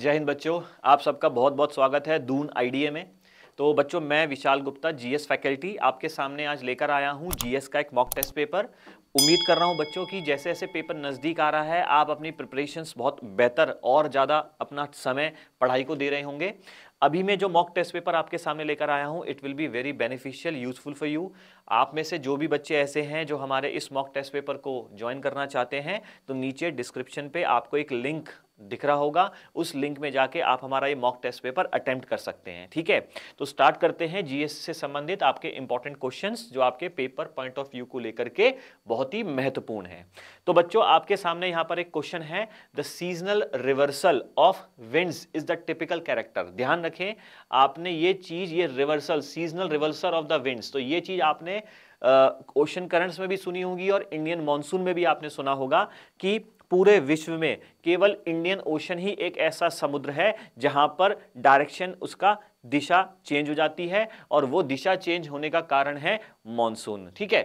जय हिंद बच्चों आप सबका बहुत बहुत स्वागत है दून आईडीए में तो बच्चों मैं विशाल गुप्ता जीएस फैकल्टी आपके सामने आज लेकर आया हूँ जीएस का एक मॉक टेस्ट पेपर उम्मीद कर रहा हूँ बच्चों की जैसे जैसे पेपर नज़दीक आ रहा है आप अपनी प्रिपरेशंस बहुत बेहतर और ज़्यादा अपना समय पढ़ाई को दे रहे होंगे अभी मैं जो मॉक टेस्ट पेपर आपके सामने लेकर आया हूँ it will be very beneficial useful for you आप में से जो भी बच्चे ऐसे हैं जो हमारे इस मॉक टेस्ट पेपर को ज्वाइन करना चाहते हैं तो नीचे डिस्क्रिप्शन पे आपको एक लिंक दिख रहा होगा उस लिंक में जाके आप हमारा ये मॉक टेस्ट पेपर अटेम्प्ट कर सकते हैं ठीक है तो स्टार्ट करते हैं जीएस से संबंधित आपके इंपॉर्टेंट क्वेश्चंस जो आपके पेपर पॉइंट ऑफ व्यू को लेकर के बहुत ही महत्वपूर्ण है तो बच्चों आपके सामने यहां पर एक क्वेश्चन है the seasonal reversal of winds is the typical character ध्यान रखें आपने ये चीज ये reversal seasonal reversal of the winds तो ये चीज आपने ओशन uh, करंट्स में भी सुनी होगी और इंडियन मॉनसून में भी आपने सुना होगा कि पूरे विश्व में केवल इंडियन ओशन ही एक ऐसा समुद्र है जहां पर डायरेक्शन उसका दिशा चेंज हो जाती है और वो दिशा चेंज होने का कारण है मॉनसून ठीक है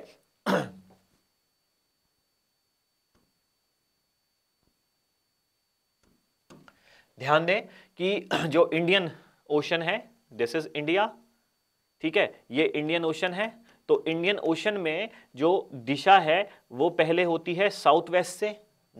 ध्यान दें कि जो इंडियन ओशन है दिस इज इंडिया ठीक है ये इंडियन ओशन है तो इंडियन ओशन में जो दिशा है वो पहले होती है साउथ वेस्ट से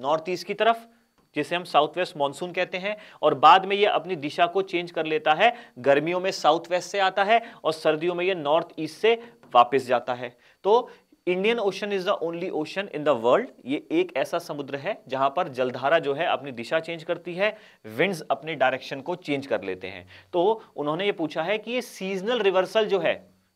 नॉर्थ ईस्ट की तरफ जिसे हम साउथ वेस्ट मानसून कहते हैं और बाद में ये अपनी दिशा को चेंज कर लेता है गर्मियों में साउथ वेस्ट से आता है और सर्दियों में ये नॉर्थ ईस्ट से वापस जाता है तो Indian ocean is the only ocean in the world ये एक ऐसा समुद्र है जहां पर जलधारा जो है अपनी दिशा चेंज करती है विंड्स अपने डायरेक्शन को चेंज कर लेते हैं तो उन्होंने ये पूछा है कि ये सीजनल रिवर्सल जो है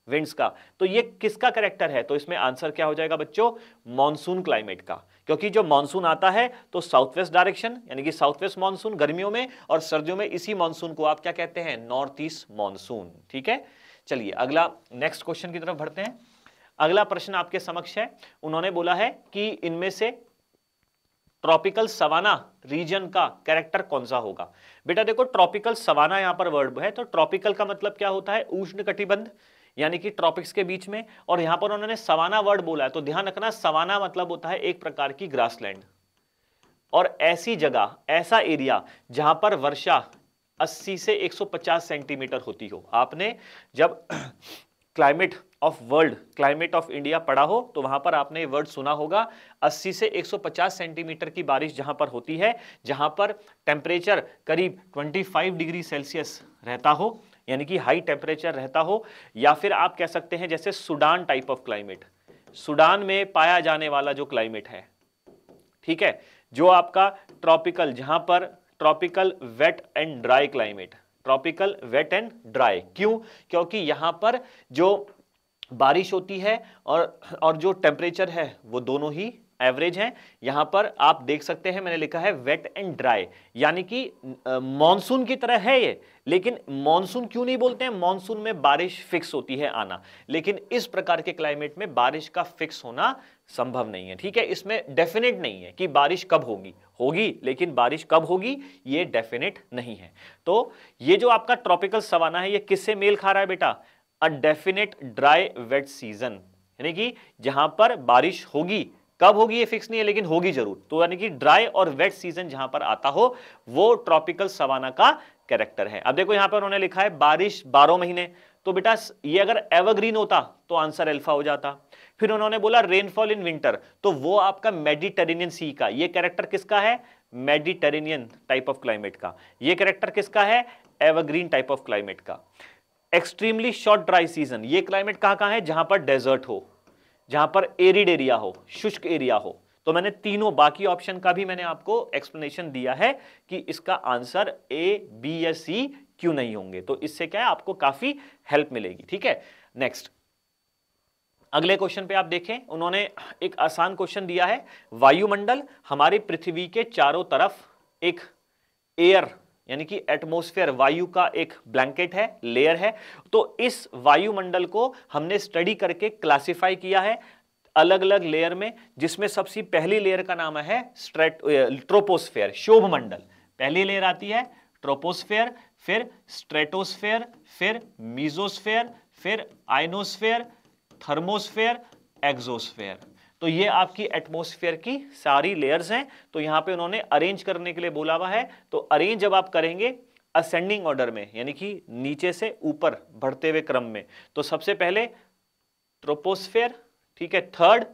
विंड्स का तो ये किसका करेक्टर है तो इसमें आंसर क्या हो जाएगा बच्चों मानसून क्लाइमेट का क्योंकि जो मानसून आता है तो साउथ वेस्ट डायरेक्शन यानी कि साउथ वेस्ट मानसून गर्मियों में और सर्दियों में इसी मानसून को आप क्या कहते हैं नॉर्थ ईस्ट मानसून ठीक है चलिए अगला नेक्स्ट क्वेश्चन की तरफ बढ़ते हैं अगला प्रश्न आपके समक्ष है उन्होंने बोला है कि इनमें से ट्रॉपिकल सवाना रीजन का कैरेक्टर कौन सा होगा बेटा देखो ट्रॉपिकल सवाना यहां पर वर्ड है तो ट्रॉपिकल का मतलब क्या होता है उष्ण कटिबंध यानी कि ट्रॉपिक्स के बीच में और यहां पर उन्होंने सवाना वर्ड बोला है तो ध्यान रखना सवाना मतलब होता है एक प्रकार की ग्रासलैंड और ऐसी जगह ऐसा एरिया जहां पर वर्षा 80 से 150 सेंटीमीटर होती हो आपने जब climate of world climate of India पढ़ा हो तो वहां पर आपने वर्ड सुना होगा 80 से 150 सेंटीमीटर की बारिश जहां पर होती है जहां पर टेम्परेचर करीब 25 डिग्री सेल्सियस रहता हो यानी कि हाई टेम्परेचर रहता हो या फिर आप कह सकते हैं जैसे Sudan type of climate Sudan में पाया जाने वाला जो क्लाइमेट है ठीक है जो आपका ट्रॉपिकल जहां पर tropical wet and dry climate tropical wet and dry क्यों क्योंकि यहां पर जो बारिश होती है और और जो टेम्परेचर है वो दोनों ही एवरेज है यहां पर आप देख सकते हैं मैंने लिखा है वेट एंड ड्राई यानी कि मॉनसून की तरह है ये लेकिन मॉनसून क्यों नहीं बोलते हैं मॉनसून में बारिश फिक्स होती है आना लेकिन इस प्रकार के क्लाइमेट में बारिश का फिक्स होना संभव नहीं है ठीक है इसमें डेफिनेट नहीं है कि बारिश कब होगी होगी लेकिन बारिश कब होगी ये डेफिनेट नहीं है तो ये जो आपका ट्रॉपिकल सवाना है ये किससे मेल खा रहा है बेटा a definite dry wet season यानी कि जहां पर बारिश होगी कब होगी ये फिक्स नहीं है लेकिन होगी जरूर तो यानी कि ड्राई और वेट सीजन जहां पर आता हो वो ट्रॉपिकल सवाना का कैरेक्टर है अब देखो यहां पर उन्होंने लिखा है बारिश बारह महीने तो बेटा ये अगर एवरग्रीन होता तो आंसर एल्फा हो जाता फिर उन्होंने बोला रेनफॉल इन विंटर तो वो आपका मेडिटेरेनियन सी का ये कैरेक्टर किसका है मेडिटेरेनियन टाइप ऑफ क्लाइमेट का ये कैरेक्टर किसका है एवरग्रीन टाइप ऑफ क्लाइमेट का एक्सट्रीमली शॉर्ट ड्राई सीजन ये क्लाइमेट कहां कहां है जहां पर डेजर्ट हो जहां पर एरिड एरिया हो शुष्क एरिया हो तो मैंने तीनों बाकी ऑप्शन का भी मैंने आपको एक्सप्लेनेशन दिया है कि इसका आंसर ए बी या सी क्यों नहीं होंगे तो इससे क्या है आपको काफी हेल्प मिलेगी ठीक है नेक्स्ट अगले क्वेश्चन पे आप देखें उन्होंने एक आसान क्वेश्चन दिया है वायुमंडल हमारी पृथ्वी के चारों तरफ एक एयर यानी कि एटमोस्फेयर वायु का एक ब्लैंकेट है लेयर है तो इस वायुमंडल को हमने स्टडी करके क्लासिफाई किया है अलग अलग लेयर में जिसमें सबसे पहली लेयर का नाम है स्ट्रेट ट्रोपोस्फेयर शोभ मंडल पहली लेयर आती है ट्रोपोस्फेयर फिर स्ट्रेटोस्फेयर फिर मीजोस्फेयर फिर आइनोस्फेयर थर्मोस्फेयर एक्जोस्फेयर तो ये आपकी एटमोस्फेयर की सारी लेयर्स हैं तो यहाँ पे उन्होंने अरेंज करने के लिए बोला हुआ है तो अरेंज जब आप करेंगे असेंडिंग ऑर्डर में यानी कि नीचे से ऊपर बढ़ते हुए क्रम में तो सबसे पहले ट्रोपोस्फेयर ठीक है third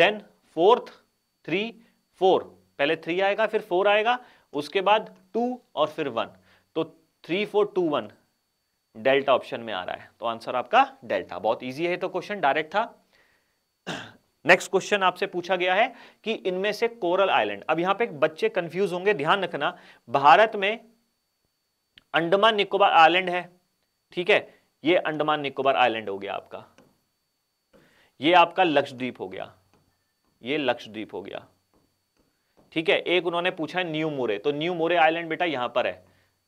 then fourth three four पहले थ्री आएगा फिर फोर आएगा उसके बाद टू और फिर वन तो three four two one delta option में आ रहा है तो आंसर आपका डेल्टा बहुत इजी है तो क्वेश्चन डायरेक्ट था नेक्स्ट क्वेश्चन आपसे पूछा गया है कि इनमें से कोरल आइलैंड अब यहां पे बच्चे कंफ्यूज होंगे ध्यान रखना भारत में अंडमान निकोबार आइलैंड है ठीक है ये अंडमान निकोबार आइलैंड हो गया आपका ये आपका लक्षद्वीप हो गया ये लक्षद्वीप हो गया ठीक है एक उन्होंने पूछा है न्यू मोरे तो न्यू मोरे आइलैंड बेटा यहां पर है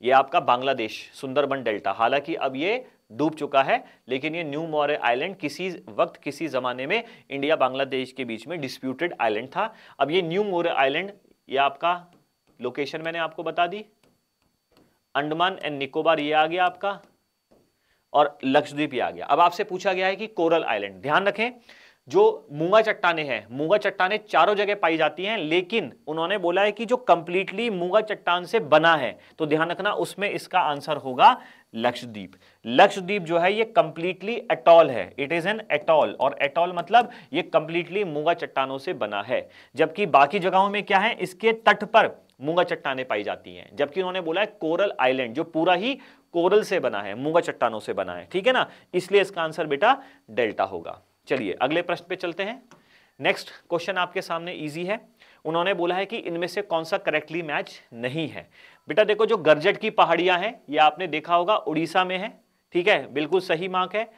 ये आपका बांग्लादेश सुंदरबन डेल्टा हालांकि अब ये डूब चुका है लेकिन ये न्यू मोरे आइलैंड किसी वक्त किसी ज़माने में इंडिया बांग्लादेश के बीच में डिस्प्यूटेड आइलैंड था अब ये न्यू मोरे आइलैंड ये आपका लोकेशन मैंने आपको बता दी अंडमान एंड निकोबार ये आ गया आपका और लक्षद्वीप ये आ गया अब आपसे पूछा गया है कि कोरल आइलैंड ध्यान रखें जो मूंगा चट्टाने हैं मूंगा चट्टाने चारों जगह पाई जाती हैं लेकिन उन्होंने बोला है कि जो कंप्लीटली मूंगा चट्टान से बना है तो ध्यान रखना उसमें इसका आंसर होगा लक्षद्वीप लक्षद्वीप जो है ये कंप्लीटली एटॉल है इट इज एन एटॉल और एटॉल मतलब ये कंप्लीटली मूंगा चट्टानों से बना है जबकि बाकी जगहों में क्या है इसके तट पर मूंगा चट्टाने पाई जाती हैं जबकि उन्होंने बोला है कोरल आइलैंड जो पूरा ही कोरल से बना है मूंगा चट्टानों से बना है ठीक है ना इसलिए इसका आंसर बेटा डेल्टा होगा चलिए अगले प्रश्न पे चलते हैं नेक्स्ट क्वेश्चन आपके सामने इजी है उन्होंने बोला है कि इनमें से कौन सा करेक्टली मैच नहीं है बेटा देखो जो गर्जट की पहाड़ियां हैं ये आपने देखा होगा उड़ीसा में है ठीक है बिल्कुल सही मार्क है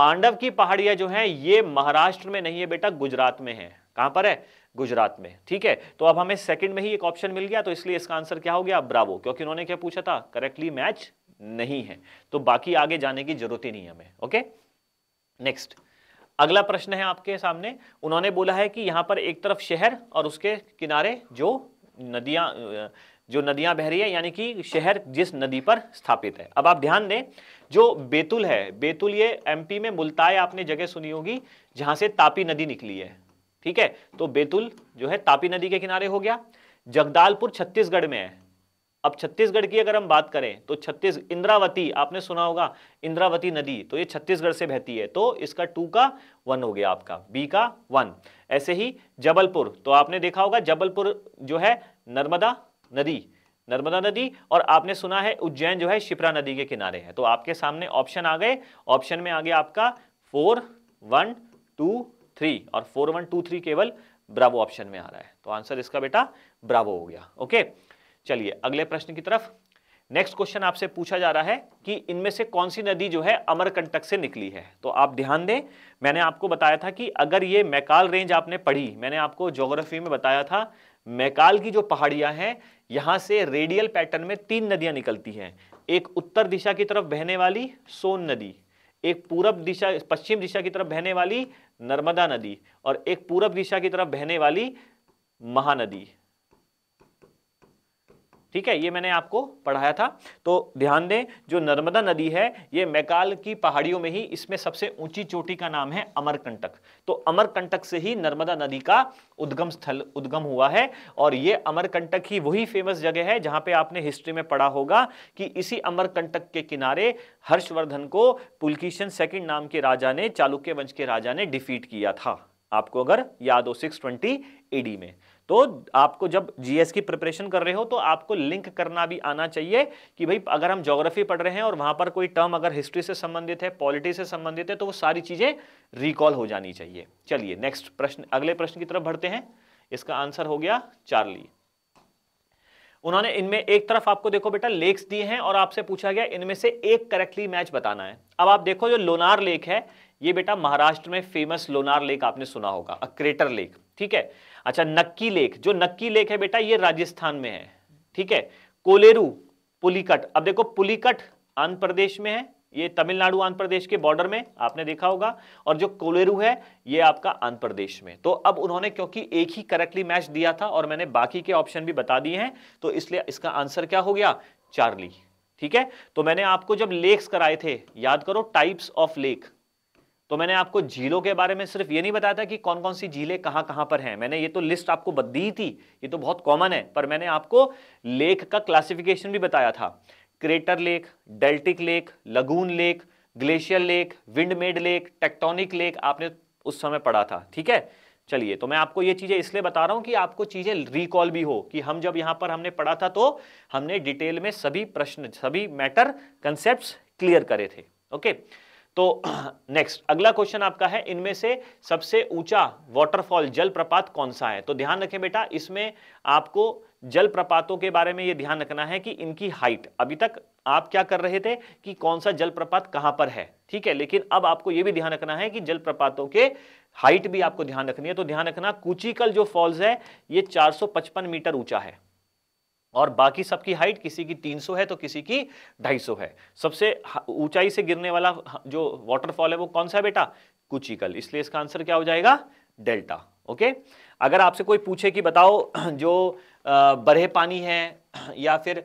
मांडव की पहाड़ियां जो है ये महाराष्ट्र में नहीं है बेटा गुजरात में है कहां पर है गुजरात में ठीक है तो अब हमें सेकंड में ही एक ऑप्शन मिल गया तो इसलिए इसका आंसर क्या हो गया ब्रावो क्योंकि उन्होंने क्या पूछा था करेक्टली मैच नहीं है तो बाकी आगे जाने की जरूरत ही नहीं हमें ओके नेक्स्ट अगला प्रश्न है आपके सामने उन्होंने बोला है कि यहाँ पर एक तरफ शहर और उसके किनारे जो नदियाँ जो नदियाँ बह रही है यानी कि शहर जिस नदी पर स्थापित है अब आप ध्यान दें जो बेतुल है बेतुल ये एमपी में मुल्ताए आपने जगह सुनी होगी जहाँ से तापी नदी निकली है ठीक है तो बेतुल जो है तापी नदी के किनारे हो गया जगदालपुर छत्तीसगढ़ में है अब छत्तीसगढ़ की अगर हम बात करें तो छत्तीस इंद्रावती आपने सुना होगा इंद्रावती नदी तो ये छत्तीसगढ़ से बहती है तो इसका टू का वन हो गया आपका बी का वन ऐसे ही जबलपुर तो आपने देखा होगा जबलपुर जो है नर्मदा नदी नर्मदा नदी और आपने सुना है उज्जैन जो है शिप्रा नदी के किनारे है तो आपके सामने ऑप्शन आ गए ऑप्शन में आ गया आपका फोर वन टू थ्री और फोर वन टू थ्री केवल ब्रावो ऑप्शन में आ रहा है तो आंसर इसका बेटा ब्रावो हो गया ओके चलिए अगले प्रश्न की तरफ नेक्स्ट क्वेश्चन आपसे पूछा जा रहा है कि इनमें से कौन सी नदी जो है अमरकंटक से निकली है तो आप ध्यान दें मैंने आपको बताया था कि अगर ये मैकाल रेंज आपने पढ़ी मैंने आपको ज्योग्राफी में बताया था मैकाल की जो पहाड़ियां हैं यहां से रेडियल पैटर्न में तीन नदियां निकलती हैं एक उत्तर दिशा की तरफ बहने वाली सोन नदी एक पूरब दिशा पश्चिम दिशा की तरफ बहने वाली नर्मदा नदी और एक पूरब दिशा की तरफ बहने वाली महानदी ठीक है ये मैंने आपको पढ़ाया था तो ध्यान दें जो नर्मदा नदी है ये मैकाल की पहाड़ियों में ही इसमें सबसे ऊंची चोटी का नाम है अमरकंटक तो अमरकंटक से ही नर्मदा नदी का उद्गम स्थल उद्गम हुआ है और ये अमरकंटक ही वही फेमस जगह है जहां पे आपने हिस्ट्री में पढ़ा होगा कि इसी अमरकंटक के किनारे हर्षवर्धन को पुलकिशन सेकेंड नाम के राजा ने चालुक्य वंश के राजा ने डिफीट किया था आपको अगर याद हो सिक्स ट्वेंटी एडी में तो आपको जब जीएस की प्रिपरेशन कर रहे हो तो आपको लिंक करना भी आना चाहिए कि भाई अगर हम ज्योग्राफी पढ़ रहे हैं और वहां पर कोई टर्म अगर हिस्ट्री से संबंधित है पॉलिटी से संबंधित है तो वो सारी चीजें रिकॉल हो जानी चाहिए चलिए नेक्स्ट प्रश्न अगले प्रश्न की तरफ बढ़ते हैं इसका आंसर हो गया चार्ली उन्होंने इनमें एक तरफ आपको देखो बेटा लेक्स दिए हैं और आपसे पूछा गया इनमें से एक करेक्टली मैच बताना है अब आप देखो जो लोनार लेक है ये बेटा महाराष्ट्र में फेमस लोनार लेक आपने सुना होगा अक्रेटर लेक ठीक है अच्छा नक्की लेक जो नक्की लेक है बेटा ये राजस्थान में है ठीक है कोलेरू पुलिकट अब देखो पुलिकट आंध्र प्रदेश में है ये तमिलनाडु आंध्र प्रदेश के बॉर्डर में आपने देखा होगा और जो कोलेरू है ये आपका आंध्र प्रदेश में तो अब उन्होंने क्योंकि एक ही करेक्टली मैच दिया था और मैंने बाकी के ऑप्शन भी बता दिए हैं तो इसलिए इसका आंसर क्या हो गया चार्ली ठीक है तो मैंने आपको जब लेक्स कराए थे याद करो टाइप्स ऑफ लेक तो मैंने आपको झीलों के बारे में सिर्फ ये नहीं बताया था कि कौन कौन सी झीलें कहाँ कहाँ पर हैं मैंने ये तो लिस्ट आपको दी थी ये तो बहुत कॉमन है पर मैंने आपको लेक का क्लासिफिकेशन भी बताया था crater lake deltaic lake lagoon lake glacier lake wind made lake tectonic lake आपने उस समय पढ़ा था ठीक है चलिए तो मैं आपको ये चीज़ें इसलिए बता रहा हूँ कि आपको चीज़ें रिकॉल भी हो कि हम जब यहाँ पर हमने पढ़ा था तो हमने डिटेल में सभी प्रश्न सभी मैटर कंसेप्ट क्लियर करे थे ओके okay? तो नेक्स्ट अगला क्वेश्चन आपका है इनमें से सबसे ऊंचा वाटरफॉल जलप्रपात कौन सा है तो ध्यान रखें बेटा इसमें आपको जलप्रपातों के बारे में ये ध्यान रखना है कि इनकी हाइट अभी तक आप क्या कर रहे थे कि कौन सा जलप्रपात कहां पर है ठीक है लेकिन अब आपको यह भी ध्यान रखना है कि जलप्रपातों के हाइट भी आपको ध्यान रखनी है तो ध्यान रखना कुचिकल जो फॉल्स है ये 455 मीटर ऊंचा है और बाकी सबकी हाइट किसी की 300 है तो किसी की 250 है सबसे ऊंचाई से गिरने वाला जो वाटरफॉल है वो कौन सा है बेटा कुचिकल इसलिए इसका आंसर क्या हो जाएगा डेल्टा ओके अगर आपसे कोई पूछे कि बताओ जो बरह पानी है या फिर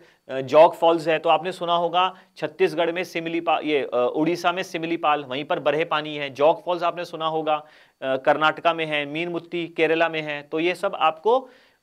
जॉग फॉल्स है तो आपने सुना होगा छत्तीसगढ़ में सिमली पा ये उड़ीसा में सिमलीपाल पाल वहीं पर बरे पानी है जॉग फॉल्स आपने सुना होगा कर्नाटका में है मीन मुत्ती केरला में है तो ये सब आपको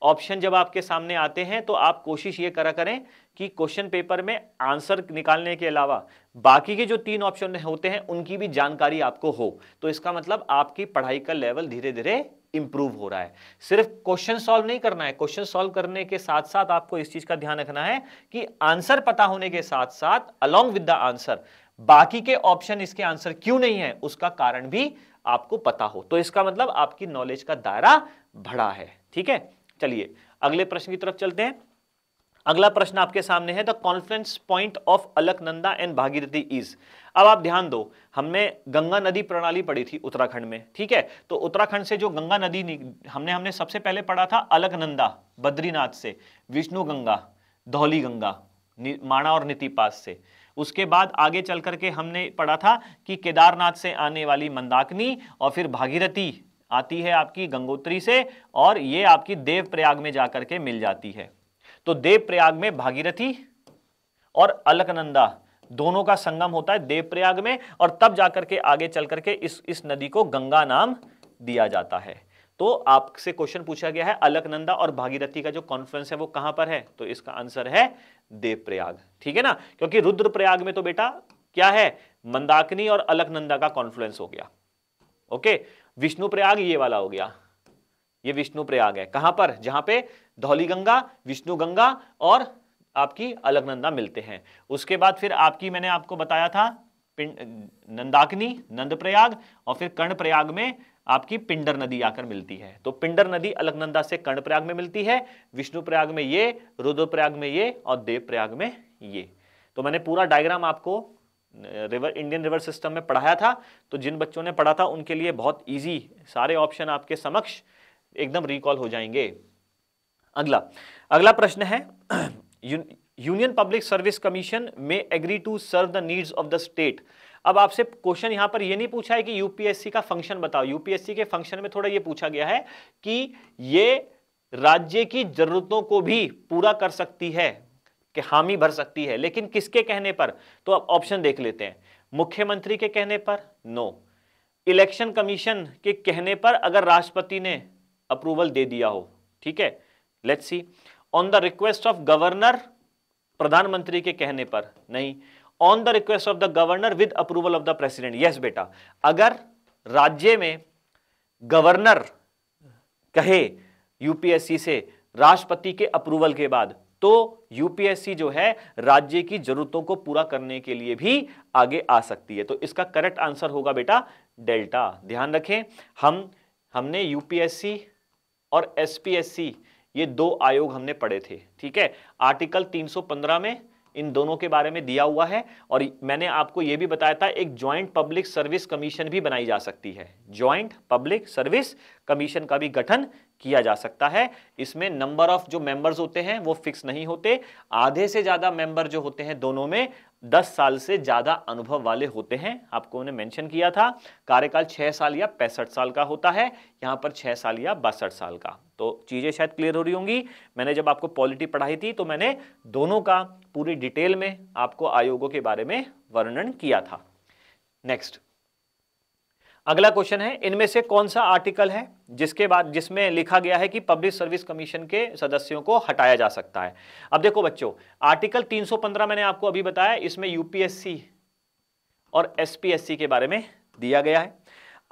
ऑप्शन जब आपके सामने आते हैं तो आप कोशिश ये करा करें कि क्वेश्चन पेपर में आंसर निकालने के अलावा बाकी के जो तीन ऑप्शन होते हैं उनकी भी जानकारी आपको हो तो इसका मतलब आपकी पढ़ाई का लेवल धीरे धीरे इंप्रूव हो रहा है सिर्फ क्वेश्चन सॉल्व नहीं करना है क्वेश्चन सॉल्व करने के साथ साथ आपको इस चीज का ध्यान रखना है कि आंसर पता होने के साथ साथ अलोंग विद द आंसर बाकी के ऑप्शन इसके आंसर क्यों नहीं है उसका कारण भी आपको पता हो तो इसका मतलब आपकी नॉलेज का दायरा बढ़ा है ठीक है चलिए अगले प्रश्न की तरफ चलते हैं अगला प्रश्न आपके सामने है the conference point of Alaknanda and Bhagirathi is अब आप ध्यान दो हमने गंगा नदी प्रणाली पढ़ी थी उत्तराखंड में ठीक है तो उत्तराखंड से जो गंगा नदी हमने हमने सबसे पहले पढ़ा था अलकनंदा बद्रीनाथ से विष्णु गंगा धौली गंगा माणा और नीति पास से उसके बाद आगे चल करके हमने पढ़ा था कि केदारनाथ से आने वाली मंदाकिनी और फिर भागीरथी आती है आपकी गंगोत्री से और ये आपकी देव प्रयाग में जाकर के मिल जाती है तो देव प्रयाग में भागीरथी और अलकनंदा दोनों का संगम होता है देव प्रयाग में और तब जाकर के आगे चल करके इस इस नदी को गंगा नाम दिया जाता है तो आपसे क्वेश्चन पूछा गया है अलकनंदा और भागीरथी का जो कॉन्फ्रेंस है वो कहां पर है तो इसका आंसर है देवप्रयाग ठीक है ना क्योंकि रुद्रप्रयाग में तो बेटा क्या है मंदाकिनी और अलकनंदा का कॉन्फ्लुएंस हो गया ओके विष्णुप्रयाग ये वाला हो गया ये विष्णुप्रयाग है कहां पर जहां पे धौली गंगा विष्णु गंगा और आपकी अलगनंदा मिलते हैं उसके बाद फिर आपकी मैंने आपको बताया था नंदाकिनी नंद प्रयाग और फिर कर्ण प्रयाग में आपकी पिंडर नदी आकर मिलती है तो पिंडर नदी अलगनंदा से कर्ण प्रयाग में मिलती है विष्णु प्रयाग में ये रुद्र प्रयाग में ये और देव प्रयाग में ये तो मैंने पूरा डायग्राम आपको रिवर इंडियन रिवर सिस्टम में पढ़ाया था तो जिन बच्चों ने पढ़ा था उनके लिए बहुत ईजी सारे ऑप्शन आपके समक्ष एकदम रिकॉल हो जाएंगे अगला अगला प्रश्न है यूनियन पब्लिक सर्विस कमीशन में agree to serve the needs of the state अब आपसे क्वेश्चन यहां पर यह नहीं पूछा है कि यूपीएससी का फंक्शन बताओ यूपीएससी के फंक्शन में थोड़ा यह पूछा गया है कि यह राज्य की जरूरतों को भी पूरा कर सकती है कि हामी भर सकती है लेकिन किसके कहने पर तो आप ऑप्शन देख लेते हैं मुख्यमंत्री के कहने पर नो इलेक्शन कमीशन के कहने पर अगर राष्ट्रपति ने अप्रूवल दे दिया हो ठीक है let's see on the request of governor प्रधानमंत्री के कहने पर नहीं on the request of the governor with approval of the president yes बेटा अगर राज्य में गवर्नर कहे यूपीएससी से राष्ट्रपति के अप्रूवल के बाद तो यूपीएससी जो है राज्य की जरूरतों को पूरा करने के लिए भी आगे आ सकती है तो इसका करेक्ट आंसर होगा बेटा डेल्टा ध्यान रखें हम हमने यूपीएससी और एसपीएससी ये दो आयोग हमने पढ़े थे ठीक है आर्टिकल 315 में इन दोनों के बारे में दिया हुआ है और मैंने आपको यह भी बताया था एक ज्वाइंट पब्लिक सर्विस कमीशन भी बनाई जा सकती है ज्वाइंट पब्लिक सर्विस कमीशन का भी गठन किया जा सकता है इसमें नंबर ऑफ जो मेंबर्स होते हैं वो फिक्स नहीं होते आधे से ज़्यादा मेंबर जो होते हैं दोनों में 10 साल से ज़्यादा अनुभव वाले होते हैं आपको उन्हें मेंशन किया था कार्यकाल 6 साल या पैंसठ साल का होता है यहां पर 6 साल या बासठ साल का तो चीज़ें शायद क्लियर हो रही होंगी मैंने जब आपको पॉलिटी पढ़ाई थी तो मैंने दोनों का पूरी डिटेल में आपको आयोगों के बारे में वर्णन किया था नेक्स्ट अगला क्वेश्चन है इनमें से कौन सा आर्टिकल है जिसके बाद जिसमें लिखा गया है कि पब्लिक सर्विस कमीशन के सदस्यों को हटाया जा सकता है अब देखो बच्चों आर्टिकल 315 मैंने आपको अभी बताया इसमें यूपीएससी और एसपीएससी के बारे में दिया गया है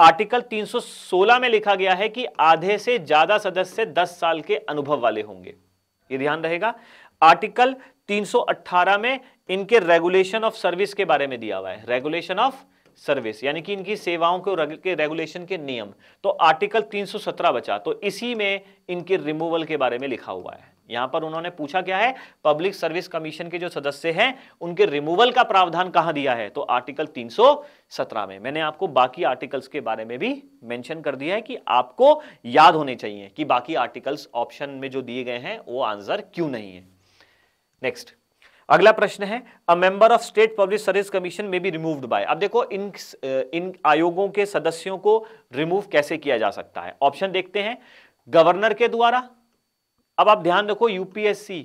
आर्टिकल 316 में लिखा गया है कि आधे से ज्यादा सदस्य दस साल के अनुभव वाले होंगे ये ध्यान रहेगा आर्टिकल तीन में इनके रेगुलेशन ऑफ सर्विस के बारे में दिया हुआ है रेगुलेशन ऑफ सर्विस यानी कि इनकी सेवाओं को के रेगुलेशन के नियम तो आर्टिकल 317 बचा तो इसी में इनके रिमूवल के बारे में लिखा हुआ है यहां पर उन्होंने पूछा क्या है पब्लिक सर्विस कमीशन के जो सदस्य हैं उनके रिमूवल का प्रावधान कहां दिया है तो आर्टिकल 317 में मैंने आपको बाकी आर्टिकल्स के बारे में भी मेंशन कर दिया है कि आपको याद होने चाहिए कि बाकी आर्टिकल्स ऑप्शन में जो दिए गए हैं वो आंसर क्यों नहीं है नेक्स्ट अगला प्रश्न है a member of state public service commission में बी रिमूव्ड बाय अब देखो इन इन आयोगों के सदस्यों को रिमूव कैसे किया जा सकता है ऑप्शन देखते हैं गवर्नर के द्वारा अब आप ध्यान रखो यूपीएससी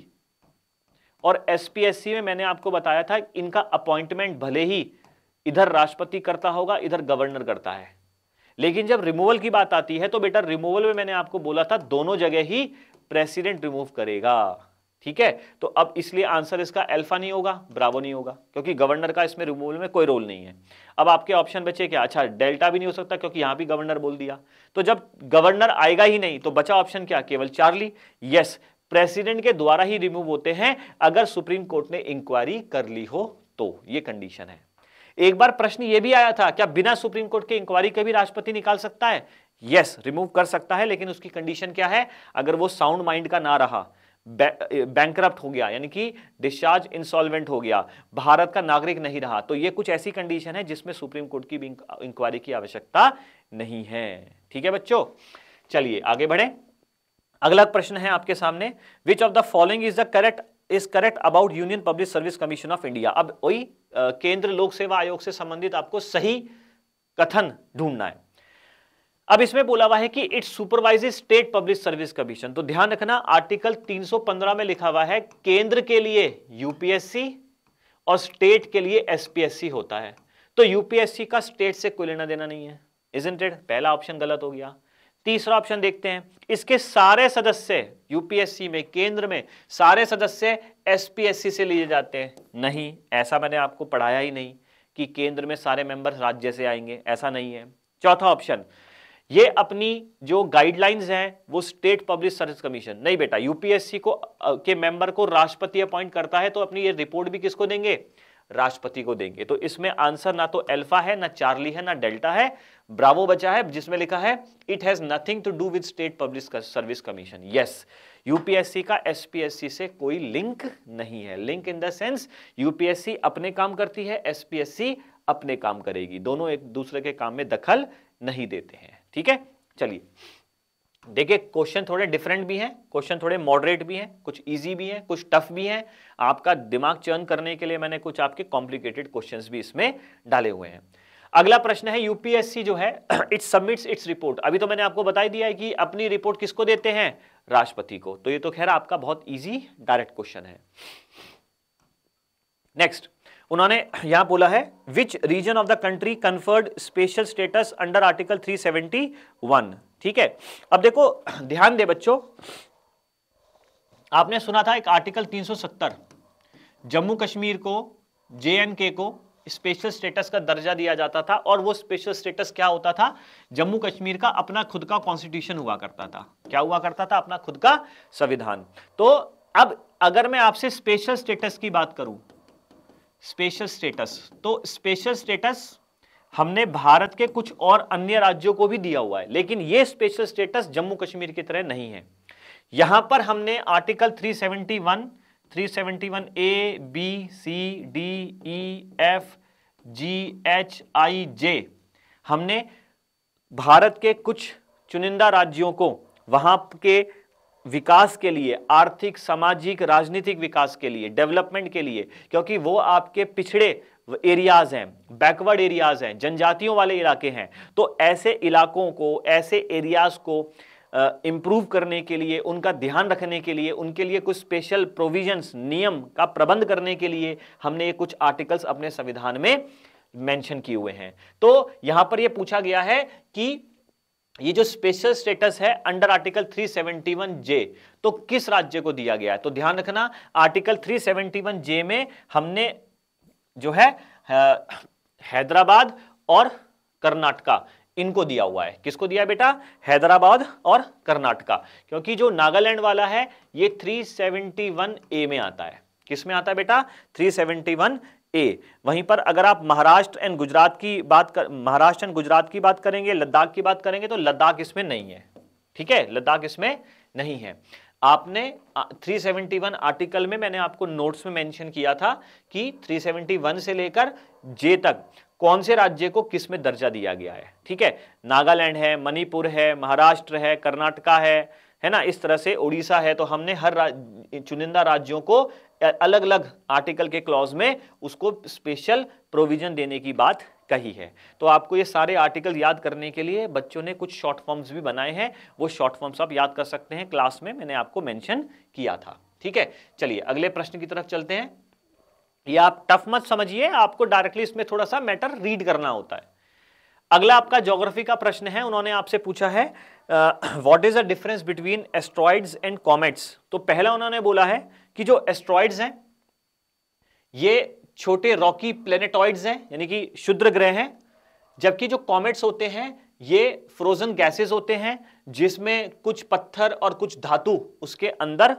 और एसपीएससी में मैंने आपको बताया था इनका अपॉइंटमेंट भले ही इधर राष्ट्रपति करता होगा इधर गवर्नर करता है लेकिन जब रिमूवल की बात आती है तो बेटा रिमूवल में मैंने आपको बोला था दोनों जगह ही प्रेसिडेंट रिमूव करेगा ठीक है तो अब इसलिए आंसर इसका अल्फा नहीं होगा ब्रावो नहीं होगा क्योंकि गवर्नर का इसमें रिमूवल में कोई रोल नहीं है अब आपके ऑप्शन बचे क्या अच्छा डेल्टा भी नहीं हो सकता क्योंकि यहां भी गवर्नर बोल दिया तो जब गवर्नर आएगा ही नहीं तो बचा ऑप्शन क्या केवल चार्ली यस प्रेसिडेंट के द्वारा ही रिमूव होते हैं अगर सुप्रीम कोर्ट ने इंक्वायरी कर ली हो तो यह कंडीशन है एक बार प्रश्न यह भी आया था क्या बिना सुप्रीम कोर्ट के इंक्वायरी के भी राष्ट्रपति निकाल सकता है यस yes, रिमूव कर सकता है लेकिन उसकी कंडीशन क्या है अगर वो साउंड माइंड का ना रहा बैंक्रप्ट हो गया यानी कि डिस्चार्ज इंसॉल्वेंट हो गया भारत का नागरिक नहीं रहा तो ये कुछ ऐसी कंडीशन है जिसमें सुप्रीम कोर्ट की भी इंक्वायरी की आवश्यकता नहीं है ठीक है बच्चों चलिए आगे बढ़े अगला प्रश्न है आपके सामने which of the following is the correct is correct about union public service commission of India अब वही केंद्र लोक सेवा आयोग से संबंधित आपको सही कथन ढूंढना है अब इसमें बोला हुआ है कि it supervise state public service commission तो ध्यान रखना आर्टिकल 315 में लिखा हुआ है केंद्र के लिए यूपीएससी और स्टेट के लिए एसपीएससी होता है तो यूपीएससी का स्टेट से कोई लेना देना नहीं है इज इंटेड पहला ऑप्शन गलत हो गया तीसरा ऑप्शन देखते हैं इसके सारे सदस्य यूपीएससी में केंद्र में सारे सदस्य एसपीएससी से लिए जाते हैं नहीं ऐसा मैंने आपको पढ़ाया ही नहीं कि केंद्र में सारे मेंबर राज्य से आएंगे ऐसा नहीं है चौथा ऑप्शन ये अपनी जो गाइडलाइंस हैं वो स्टेट पब्लिक सर्विस कमीशन नहीं बेटा यूपीएससी को के मेंबर को राष्ट्रपति अपॉइंट करता है तो अपनी ये रिपोर्ट भी किसको देंगे राष्ट्रपति को देंगे तो इसमें आंसर ना तो अल्फा है ना चार्ली है ना डेल्टा है ब्रावो बचा है जिसमें लिखा है it has nothing to do with state public service commission yes UPSC का एसपीएससी से कोई लिंक नहीं है link in the sense UPSC अपने काम करती है एसपीएससी अपने काम करेगी दोनों एक दूसरे के काम में दखल नहीं देते हैं ठीक है चलिए देखिए क्वेश्चन थोड़े डिफरेंट भी हैं क्वेश्चन थोड़े मॉडरेट भी हैं कुछ इजी भी हैं कुछ टफ भी हैं आपका दिमाग चर्न करने के लिए मैंने कुछ आपके कॉम्प्लिकेटेड क्वेश्चंस भी इसमें डाले हुए हैं अगला प्रश्न है यूपीएससी जो है इट्स सबमिट्स इट्स रिपोर्ट अभी तो मैंने आपको बताई दिया है कि अपनी रिपोर्ट किसको देते हैं राष्ट्रपति को तो ये तो खैर आपका बहुत ईजी डायरेक्ट क्वेश्चन है नेक्स्ट उन्होंने यहां बोला है which region of the country conferred special status under article 371 ठीक है अब देखो ध्यान दे बच्चों आपने सुना था एक आर्टिकल 370 जम्मू कश्मीर को जे को स्पेशल स्टेटस का दर्जा दिया जाता था और वो स्पेशल स्टेटस क्या होता था जम्मू कश्मीर का अपना खुद का कॉन्स्टिट्यूशन हुआ करता था क्या हुआ करता था अपना खुद का संविधान तो अब अगर मैं आपसे स्पेशल स्टेटस की बात करूं स्पेशल स्टेटस तो स्पेशल स्टेटस हमने भारत के कुछ और अन्य राज्यों को भी दिया हुआ है लेकिन ये स्पेशल स्टेटस जम्मू कश्मीर की तरह नहीं है यहां पर हमने article 371, 371 A B C D E F G H I J हमने भारत के कुछ चुनिंदा राज्यों को वहां के विकास के लिए आर्थिक सामाजिक राजनीतिक विकास के लिए डेवलपमेंट के लिए क्योंकि वो आपके पिछड़े एरियाज हैं बैकवर्ड एरियाज हैं जनजातियों वाले इलाके हैं तो ऐसे इलाकों को ऐसे एरियाज को इम्प्रूव करने के लिए उनका ध्यान रखने के लिए उनके लिए कुछ स्पेशल प्रोविजंस नियम का प्रबंध करने के लिए हमने ये कुछ आर्टिकल्स अपने संविधान में मेंशन किए हुए हैं तो यहाँ पर ये पूछा गया है कि ये जो स्पेशल स्टेटस है अंडर आर्टिकल 371 जे तो किस राज्य को दिया गया है तो ध्यान रखना आर्टिकल 371 जे में हमने जो है हैदराबाद और कर्नाटका इनको दिया हुआ है किसको दिया बेटा हैदराबाद और कर्नाटका क्योंकि जो नागालैंड वाला है ये 371 ए में आता है किस में आता है बेटा 371 ए वहीं पर अगर आप महाराष्ट्र एंड गुजरात की बात कर महाराष्ट्र एंड गुजरात की बात करेंगे लद्दाख की बात करेंगे तो लद्दाख इसमें नहीं है ठीक है लद्दाख इसमें नहीं है आपने 371 आर्टिकल में मैंने आपको नोट्स में मेंशन किया था कि 371 से लेकर जे तक कौन से राज्य को किस में दर्जा दिया गया है ठीक है नागालैंड है मणिपुर है महाराष्ट्र है कर्नाटका है है ना इस तरह से उड़ीसा है तो हमने हर रा, चुनिंदा राज्यों को अलग अलग आर्टिकल के क्लॉज में उसको स्पेशल प्रोविजन देने की बात कही है तो आपको ये सारे आर्टिकल याद करने के लिए बच्चों ने कुछ शॉर्ट फॉर्म्स भी बनाए हैं वो शॉर्ट फॉर्म्स आप याद कर सकते हैं क्लास में मैंने आपको मेंशन किया था ठीक है चलिए अगले प्रश्न की तरफ चलते हैं ये आप टफ मत समझिए आपको डायरेक्टली इसमें थोड़ा सा मैटर रीड करना होता है अगला आपका ज्योग्राफी का प्रश्न है उन्होंने आपसे पूछा है what is the difference between asteroids and comets तो पहला उन्होंने बोला है कि जो एस्ट्रॉइड्स हैं ये छोटे रॉकी प्लेनेटॉइड्स हैं यानी कि शुद्र ग्रह हैं जबकि जो कॉमेट्स होते हैं ये फ्रोजन गैसेस होते हैं जिसमें कुछ पत्थर और कुछ धातु उसके अंदर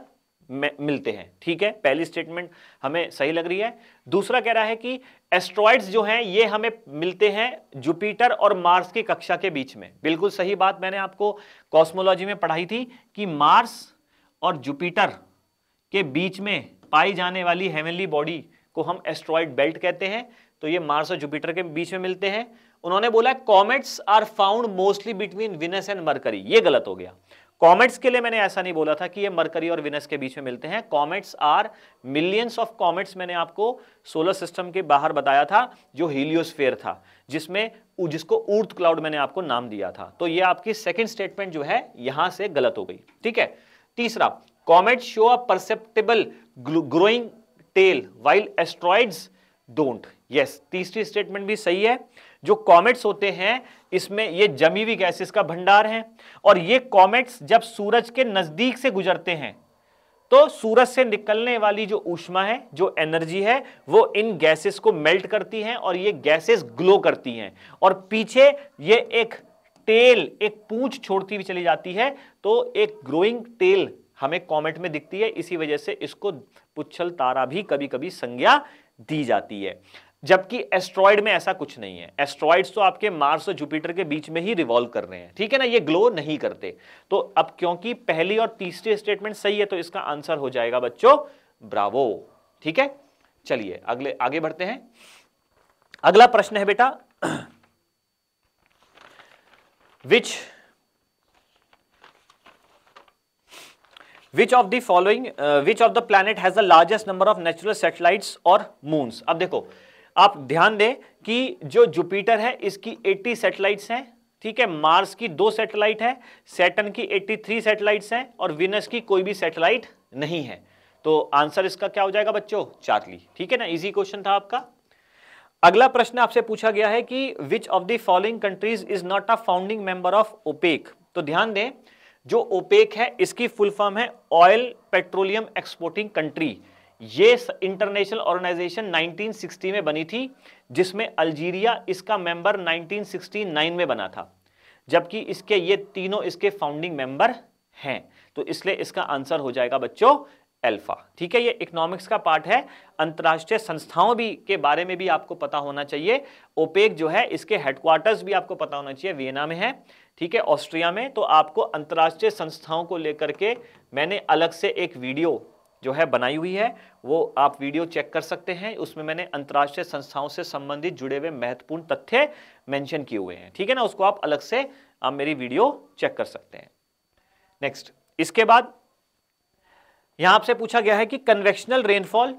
मिलते हैं ठीक है पहली स्टेटमेंट हमें सही लग रही है दूसरा कह रहा है कि एस्ट्रॉइड्स जो हैं ये हमें मिलते हैं जुपिटर और मार्स की कक्षा के बीच में बिल्कुल सही बात मैंने आपको कॉस्मोलॉजी में पढ़ाई थी कि मार्स और जुपिटर के बीच में पाई जाने वाली हेवनली बॉडी को हम एस्ट्रॉइड बेल्ट कहते हैं तो ये मार्स और जुपिटर के बीच में मिलते हैं उन्होंने बोला comets are found mostly between Venus and Mercury ये गलत हो गया कॉमेट्स के लिए मैंने ऐसा नहीं बोला था कि ये मरकरी और विनस के बीच में मिलते हैं comets are millions of comets मैंने आपको सोलर सिस्टम के बाहर बताया था जो हीलियोस्फेयर था जिसमें जिसको उर्थ क्लाउड मैंने आपको नाम दिया था तो ये आपकी सेकेंड स्टेटमेंट जो है यहां से गलत हो गई ठीक है तीसरा comet show a perceptible growing tail while asteroids don't yes तीसरी स्टेटमेंट भी सही है जो कॉमेट्स होते हैं इसमें ये हुई गैसेस का भंडार है और ये कॉमेट्स जब सूरज के नज़दीक से गुजरते हैं तो सूरज से निकलने वाली जो ऊष्मा है जो एनर्जी है वो इन गैसेस को मेल्ट करती हैं और ये गैसेस ग्लो करती हैं और पीछे ये एक टेल एक पूंछ छोड़ती हुई चली जाती है तो एक ग्रोइंग टेल हमें कॉमेट में दिखती है इसी वजह से इसको पुच्छल तारा भी कभी कभी संज्ञा दी जाती है जबकि एस्ट्रॉयड में ऐसा कुछ नहीं है एस्ट्रॉयड्स तो आपके मार्स और जुपिटर के बीच में ही रिवॉल्व कर रहे हैं ठीक है ना ये ग्लो नहीं करते तो अब क्योंकि पहली और तीसरी स्टेटमेंट सही है तो इसका आंसर हो जाएगा बच्चों ब्रावो ठीक है चलिए अगले आगे बढ़ते हैं अगला प्रश्न है बेटा which which of the following which of the planet has the largest number of natural satellites और मून्स अब देखो आप ध्यान दें कि जो जुपिटर है इसकी 80 सैटेलाइट्स हैं ठीक है मार्स की दो सैटेलाइट है सैटन की 83 सैटेलाइट्स हैं और विनस की कोई भी सैटेलाइट नहीं है तो आंसर इसका क्या हो जाएगा बच्चों चार्ली ठीक है ना इजी क्वेश्चन था आपका अगला प्रश्न आपसे पूछा गया है कि which of the following countries is not a founding member of OPEC तो ध्यान दें जो ओपेक है इसकी फुल फॉर्म है ऑयल पेट्रोलियम एक्सपोर्टिंग कंट्री ये इंटरनेशनल ऑर्गेनाइजेशन 1960 में बनी थी जिसमें अल्जीरिया इसका मेंबर 1969 में बना था जबकि इसके ये तीनों इसके फाउंडिंग मेंबर हैं तो इसलिए इसका आंसर हो जाएगा बच्चों एल्फा ठीक है ये इकोनॉमिक्स का पार्ट है अंतर्राष्ट्रीय संस्थाओं भी के बारे में भी आपको पता होना चाहिए ओपेक जो है इसके हेडक्वार्टर्स भी आपको पता होना चाहिए वियना में है ठीक है ऑस्ट्रिया में तो आपको अंतर्राष्ट्रीय संस्थाओं को लेकर के मैंने अलग से एक वीडियो जो है बनाई हुई है वो आप वीडियो चेक कर सकते हैं उसमें मैंने अंतर्राष्ट्रीय संस्थाओं से संबंधित जुड़े हुए महत्वपूर्ण तथ्य मेंशन किए हुए हैं ठीक है ना उसको आप अलग से आप मेरी वीडियो चेक कर सकते हैं नेक्स्ट इसके बाद यहां आपसे पूछा गया है कि कन्वेक्शनल रेनफॉल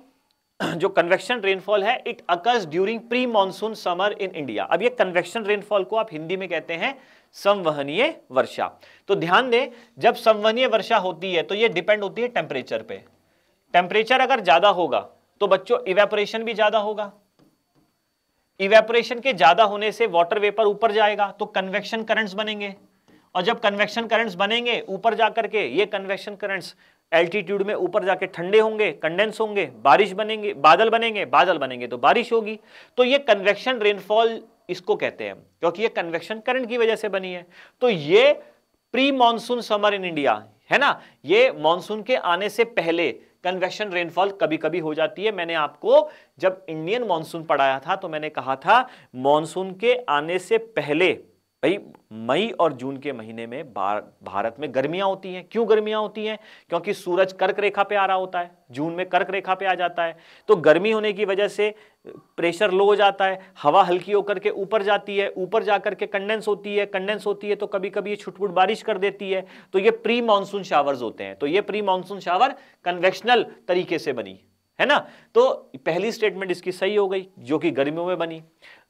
जो कन्वेक्शन रेनफॉल है it occurs during pre monsoon summer in India अब ये कन्वेक्शन रेनफॉल को आप हिंदी में कहते हैं संवहनीय वर्षा तो ध्यान दें जब संवहनीय वर्षा होती है तो ये डिपेंड होती है टेम्परेचर पे टेम्परेचर अगर ज्यादा होगा तो बच्चों इवेपोरेशन भी ज्यादा होगा इवेपोरेशन के ज्यादा होने से वाटर वेपर ऊपर जाएगा तो कन्वेक्शन करंट्स बनेंगे और जब कन्वेक्शन करंट्स बनेंगे ऊपर जाकर के ये कन्वेक्शन करंट्स एल्टीट्यूड में ऊपर जाके ठंडे होंगे कंडेंस होंगे बारिश बनेंगे बादल बनेंगे बादल बनेंगे तो बारिश होगी तो ये कन्वेक्शन रेनफॉल इसको कहते हैं क्योंकि ये कन्वेक्शन करंट की वजह से बनी है तो ये pre monsoon summer in India है ना ये मानसून के आने से पहले कन्वेक्शन रेनफॉल कभी कभी हो जाती है मैंने आपको जब इंडियन मानसून पढ़ाया था तो मैंने कहा था मानसून के आने से पहले भाई मई और जून के महीने में भारत में गर्मियां होती हैं क्यों गर्मियां होती हैं क्योंकि सूरज कर्क रेखा पे आ रहा होता है जून में कर्क रेखा पे आ जाता है तो गर्मी होने की वजह से प्रेशर लो हो जाता है हवा हल्की होकर के ऊपर जाती है ऊपर जाकर के कंडेंस होती है कंडेंस होती है तो कभी कभी ये छुटपुट बारिश कर देती है तो ये प्री मानसून शावर्स होते हैं तो ये प्री मानसून शावर कन्वेक्शनल तरीके से बनी है ना तो पहली स्टेटमेंट इसकी सही हो गई जो कि गर्मियों में बनी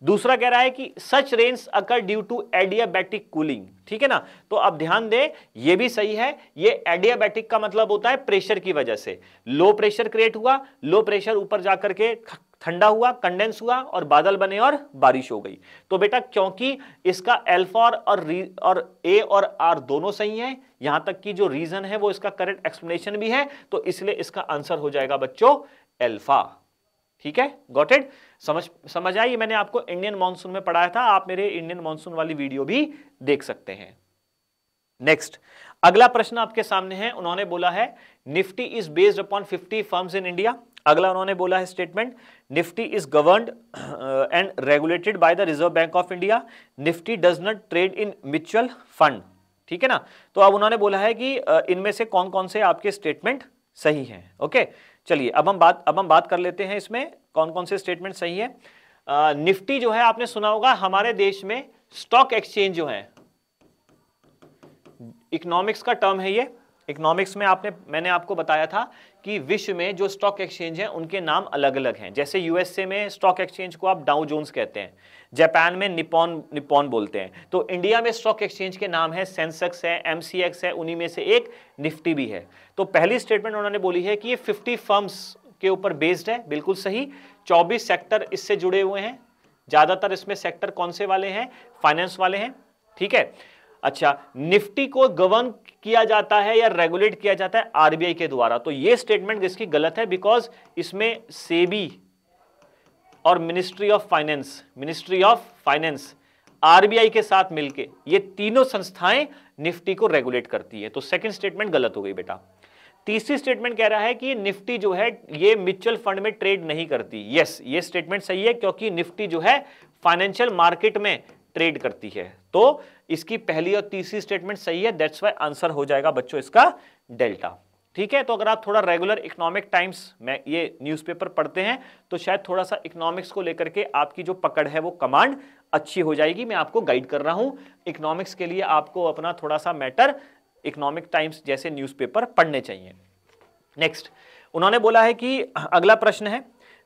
दूसरा कह रहा है कि such rains occur due to adiabatic cooling ठीक है ना तो अब ध्यान दें ये भी सही है ये एडियाबैटिक का मतलब होता है प्रेशर की वजह से लो प्रेशर क्रिएट हुआ लो प्रेशर ऊपर जाकर के ठंडा हुआ कंडेंस हुआ और बादल बने और बारिश हो गई तो बेटा क्योंकि इसका एल्फा और और, और ए और आर दोनों सही हैं यहां तक कि जो रीजन है वो इसका करेक्ट एक्सप्लेनेशन भी है तो इसलिए इसका आंसर हो जाएगा बच्चों एल्फा ठीक है गॉट इट समझ समझ आई मैंने आपको इंडियन मानसून में पढ़ाया था आप मेरे इंडियन मानसून वाली वीडियो भी देख सकते हैं नेक्स्ट अगला प्रश्न आपके सामने है उन्होंने बोला है Nifty is based upon 50 firms in India अगला उन्होंने बोला है statement Nifty is govern and regulated by the Reserve Bank of India Nifty does not trade in mutual fund ठीक है ना तो अब उन्होंने बोला है कि uh, इनमें से कौन कौन से आपके स्टेटमेंट सही हैं ओके चलिए अब हम बात अब हम बात कर लेते हैं इसमें कौन कौन से स्टेटमेंट सही है uh, निफ्टी जो है आपने सुना होगा हमारे देश में स्टॉक एक्सचेंज जो है इकोनॉमिक्स का टर्म है यह इकोनॉमिक्स में आपने मैंने आपको बताया था कि विश्व में जो स्टॉक एक्सचेंज हैं उनके नाम अलग अलग हैं जैसे यूएसए में स्टॉक एक्सचेंज को आप डाउ जोन्स कहते हैं जापान में निपॉन निपॉन बोलते हैं तो इंडिया में स्टॉक एक्सचेंज के नाम है सेंसेक्स है एम है उन्हीं में से एक निफ्टी भी है तो पहली स्टेटमेंट उन्होंने बोली है कि ये फिफ्टी फर्म्स के ऊपर बेस्ड है बिल्कुल सही चौबीस सेक्टर इससे जुड़े हुए हैं ज़्यादातर इसमें सेक्टर कौन से वाले हैं फाइनेंस वाले हैं ठीक है अच्छा निफ्टी को गवर्न किया जाता है या रेगुलेट किया जाता है आरबीआई के द्वारा तो ये स्टेटमेंट इसकी गलत है बिकॉज इसमें सेबी और ministry of finance ministry of finance RBI के साथ मिलके ये तीनों संस्थाएं निफ्टी को रेगुलेट करती है तो सेकंड स्टेटमेंट गलत हो गई बेटा तीसरी स्टेटमेंट कह रहा है कि निफ्टी जो है ये म्यूचुअल फंड में ट्रेड नहीं करती यस ये स्टेटमेंट सही है क्योंकि निफ्टी जो है फाइनेंशियल मार्केट में ट्रेड करती है तो इसकी पहली और तीसरी स्टेटमेंट सही है दैट्स वाई आंसर हो जाएगा बच्चों इसका डेल्टा ठीक है तो अगर आप थोड़ा रेगुलर इकोनॉमिक टाइम्स में ये न्यूज़पेपर पढ़ते हैं तो शायद थोड़ा सा इकोनॉमिक्स को लेकर के आपकी जो पकड़ है वो कमांड अच्छी हो जाएगी मैं आपको गाइड कर रहा हूँ इकोनॉमिक्स के लिए आपको अपना थोड़ा सा मैटर इकोनॉमिक टाइम्स जैसे न्यूज़पेपर पढ़ने चाहिए नेक्स्ट उन्होंने बोला है कि अगला प्रश्न है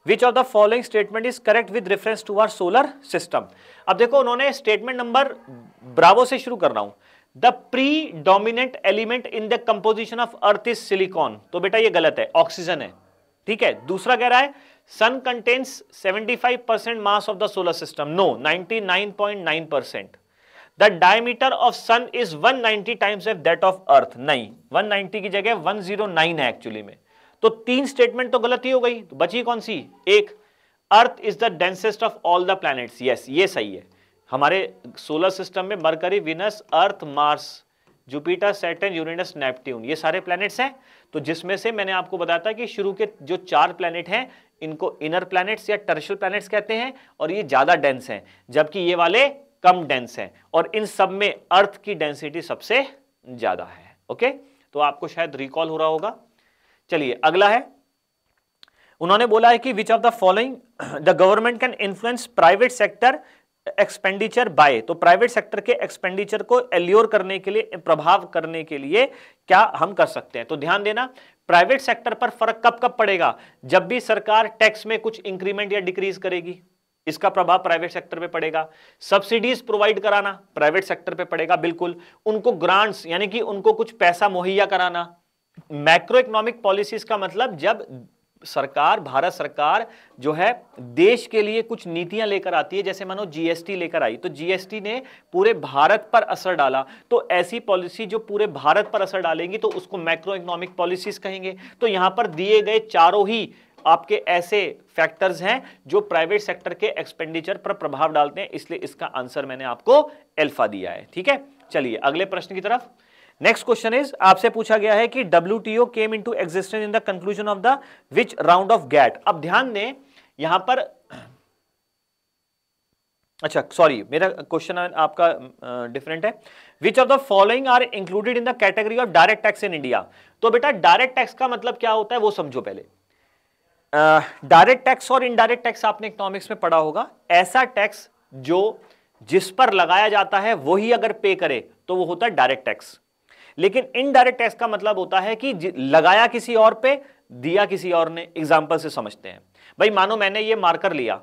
which of the following statement is correct with reference to our solar system अब देखो उन्होंने स्टेटमेंट नंबर ब्रावो से शुरू कर रहा हूं the predominant element in the composition of earth is silicon तो बेटा ये गलत है ऑक्सीजन है ठीक है दूसरा कह रहा है sun contains 75 percent mass of the solar system no 99.9 percent the diameter of sun is 190 times of that of earth नहीं 190 की जगह 109 है एक्चुअली में तो तीन स्टेटमेंट तो गलत ही हो गई तो बची कौन सी एक earth is the densest of all the planets yes ये सही है हमारे सोलर सिस्टम में Mercury Venus Earth Mars Jupiter Saturn Uranus Neptune ये सारे प्लैनेट्स हैं तो जिसमें से मैंने आपको बताया था कि शुरू के जो चार प्लैनेट हैं इनको इनर प्लैनेट्स या टर्शल प्लैनेट्स कहते हैं और ये ज़्यादा डेंस हैं जबकि ये वाले कम डेंस हैं और इन सब में अर्थ की डेंसिटी सबसे ज़्यादा है ओके तो आपको शायद रिकॉल हो रहा होगा चलिए अगला है उन्होंने बोला है कि which of the following the government can influence private sector expenditure by तो प्राइवेट सेक्टर के एक्सपेंडिचर को एल्योर करने के लिए प्रभाव करने के लिए क्या हम कर सकते हैं तो ध्यान देना प्राइवेट सेक्टर पर फर्क कब कब पड़ेगा जब भी सरकार टैक्स में कुछ इंक्रीमेंट या डिक्रीज करेगी इसका प्रभाव प्राइवेट सेक्टर पे पड़ेगा सब्सिडीज प्रोवाइड कराना प्राइवेट सेक्टर पे पड़ेगा बिल्कुल उनको ग्रांट्स यानी कि उनको कुछ पैसा मुहैया कराना मैक्रो इकोनॉमिक पॉलिसीज का मतलब जब सरकार भारत सरकार जो है देश के लिए कुछ नीतियां लेकर आती है जैसे मानो जीएसटी लेकर आई तो जीएसटी ने पूरे भारत पर असर डाला तो ऐसी पॉलिसी जो पूरे भारत पर असर डालेंगी तो उसको मैक्रो इकोनॉमिक पॉलिसीज कहेंगे तो यहां पर दिए गए चारों ही आपके ऐसे फैक्टर्स हैं जो प्राइवेट सेक्टर के एक्सपेंडिचर पर प्रभाव डालते हैं इसलिए इसका आंसर मैंने आपको एल्फा दिया है ठीक है चलिए अगले प्रश्न की तरफ नेक्स्ट क्वेश्चन इज आपसे पूछा गया है कि W came into existence in the conclusion of the which round of GATT अब ध्यान दें यहां पर अच्छा सॉरी मेरा क्वेश्चन आपका डिफरेंट है which of the following are included in the category of direct tax in India तो बेटा डायरेक्ट टैक्स का मतलब क्या होता है वो समझो पहले डायरेक्ट uh, टैक्स और इनडायरेक्ट टैक्स आपने इकोनॉमिक्स में पढ़ा होगा ऐसा टैक्स जो जिस पर लगाया जाता है वही अगर पे करे तो वो होता है डायरेक्ट टैक्स लेकिन इनडायरेक्ट टैक्स का मतलब होता है कि लगाया किसी और पे दिया किसी और ने एग्जाम्पल से समझते हैं भाई मानो मैंने ये मार्कर लिया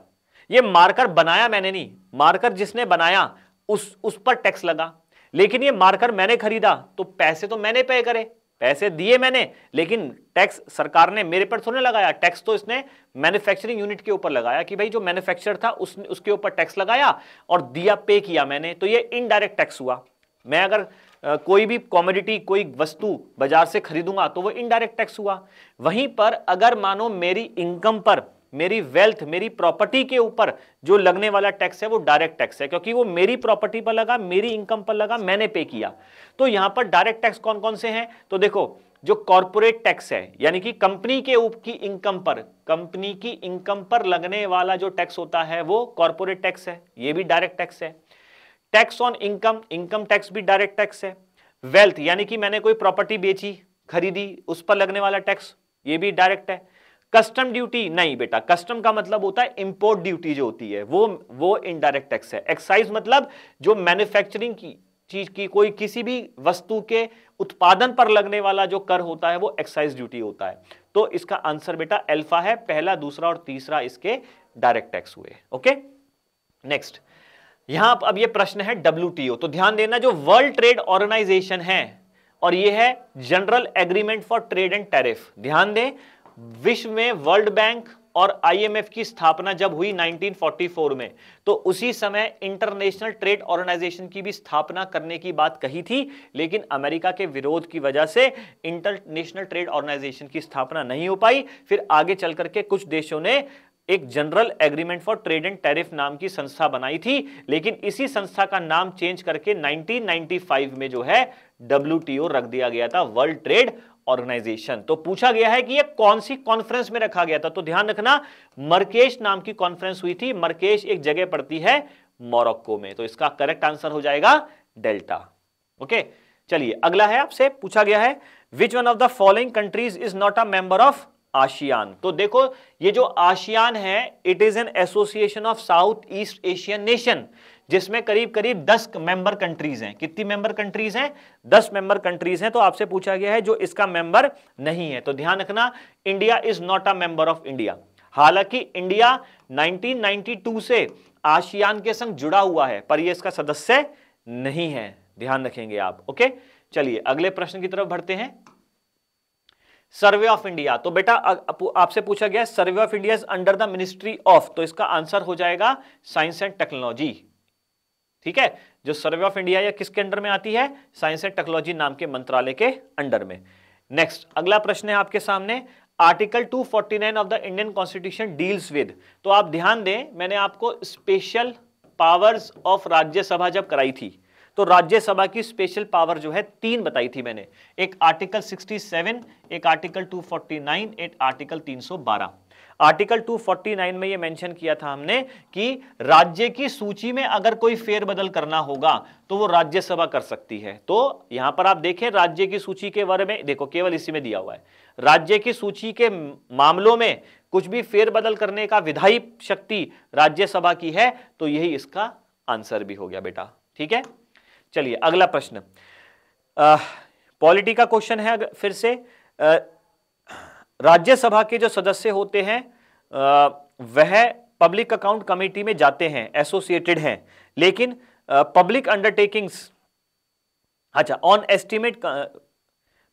ये मार्कर बनाया मैंने नहीं मार्कर जिसने बनाया उस उस पर टैक्स लगा लेकिन ये मार्कर मैंने खरीदा तो पैसे तो मैंने पे करे पैसे दिए मैंने लेकिन टैक्स सरकार ने मेरे पर थोड़े लगाया टैक्स तो इसने मैन्युफैक्चरिंग यूनिट के ऊपर लगाया कि भाई जो मैन्युफैक्चर था उस, उसके ऊपर टैक्स लगाया और दिया पे किया मैंने तो ये इनडायरेक्ट टैक्स हुआ मैं अगर कोई भी कॉमोडिटी कोई वस्तु बाजार से खरीदूंगा तो वो इनडायरेक्ट टैक्स हुआ वहीं पर अगर मानो मेरी इनकम पर मेरी वेल्थ मेरी प्रॉपर्टी के ऊपर जो लगने वाला टैक्स है वो डायरेक्ट टैक्स है क्योंकि वो मेरी प्रॉपर्टी पर लगा मेरी इनकम पर लगा मैंने पे किया तो यहां पर डायरेक्ट टैक्स कौन कौन से हैं तो देखो जो कॉरपोरेट टैक्स है यानी कि कंपनी के ऊपर की इनकम पर कंपनी की इनकम पर लगने वाला जो टैक्स होता है वो कॉरपोरेट टैक्स है ये भी डायरेक्ट टैक्स है tax on income income tax भी डायरेक्ट टैक्स है वेल्थ यानी कि मैंने कोई प्रॉपर्टी बेची खरीदी उस पर लगने वाला टैक्स ये भी डायरेक्ट है कस्टम ड्यूटी नहीं बेटा कस्टम का मतलब होता है इंपोर्ट ड्यूटी जो होती है वो वो इनडायरेक्ट टैक्स है एक्साइज मतलब जो मैन्युफैक्चरिंग की चीज की कोई किसी भी वस्तु के उत्पादन पर लगने वाला जो कर होता है वो एक्साइज ड्यूटी होता है तो इसका आंसर बेटा अल्फा है पहला दूसरा और तीसरा इसके डायरेक्ट टैक्स हुए ओके नेक्स्ट यहां अब ये प्रश्न है डब्ल्यू तो ध्यान देना जो वर्ल्ड ट्रेड ऑर्गेनाइजेशन है और ये है general agreement for trade and tariff ध्यान दें विश्व में वर्ल्ड बैंक और आईएमएफ की स्थापना जब हुई 1944 में तो उसी समय इंटरनेशनल ट्रेड ऑर्गेनाइजेशन की भी स्थापना करने की बात कही थी लेकिन अमेरिका के विरोध की वजह से इंटरनेशनल ट्रेड ऑर्गेनाइजेशन की स्थापना नहीं हो पाई फिर आगे चलकर के कुछ देशों ने एक general agreement for trade and tariff नाम की संस्था बनाई थी लेकिन इसी संस्था का नाम चेंज करके 1995 में जो है डब्ल्यू रख दिया गया था वर्ल्ड ट्रेड ऑर्गेनाइजेशन तो पूछा गया है कि ये कौन सी कॉन्फ्रेंस में रखा गया था तो ध्यान रखना मरकेश नाम की कॉन्फ्रेंस हुई थी मरकेश एक जगह पड़ती है मोरक्को में तो इसका करेक्ट आंसर हो जाएगा डेल्टा ओके चलिए अगला है आपसे पूछा गया है which one of the following countries is not a member of ASEAN तो देखो ये जो आशियान है it is an association of South East Asian nation जिसमें करीब करीब 10 मेंबर कंट्रीज हैं कितनी मेंबर कंट्रीज हैं 10 मेंबर कंट्रीज हैं तो आपसे पूछा गया है जो इसका मेंबर नहीं है तो ध्यान रखना India is not a member of India हालांकि इंडिया 1992 से आशियान के संग जुड़ा हुआ है पर यह इसका सदस्य नहीं है ध्यान रखेंगे आप ओके चलिए अगले प्रश्न की तरफ बढ़ते हैं सर्वे ऑफ इंडिया तो बेटा आपसे पूछा गया Survey of India is under the ministry of तो इसका आंसर हो जाएगा साइंस एंड टेक्नोलॉजी ठीक है जो सर्वे ऑफ इंडिया या किसके अंडर में आती है साइंस एंड टेक्नोलॉजी नाम के मंत्रालय के अंडर में नेक्स्ट अगला प्रश्न है आपके सामने article 249 of the Indian constitution deals with तो आप ध्यान दें मैंने आपको स्पेशल पावर्स ऑफ राज्यसभा जब कराई थी तो राज्यसभा की स्पेशल पावर जो है तीन बताई थी मैंने एक आर्टिकल 67 एक आर्टिकल 249 एक आर्टिकल 312 आर्टिकल 249 में ये मेंशन किया था हमने कि राज्य की सूची में अगर कोई फेरबदल करना होगा तो वो राज्यसभा कर सकती है तो यहां पर आप देखें राज्य की सूची के वर्ग में देखो केवल इसी में दिया हुआ है राज्य की सूची के मामलों में कुछ भी फेरबदल करने का विधायी शक्ति राज्यसभा की है तो यही इसका आंसर भी हो गया बेटा ठीक है चलिए अगला प्रश्न पॉलिटी का क्वेश्चन है फिर से राज्यसभा के जो सदस्य होते हैं आ, वह पब्लिक अकाउंट कमेटी में जाते हैं एसोसिएटेड हैं लेकिन पब्लिक अंडरटेकिंग्स अच्छा on estimate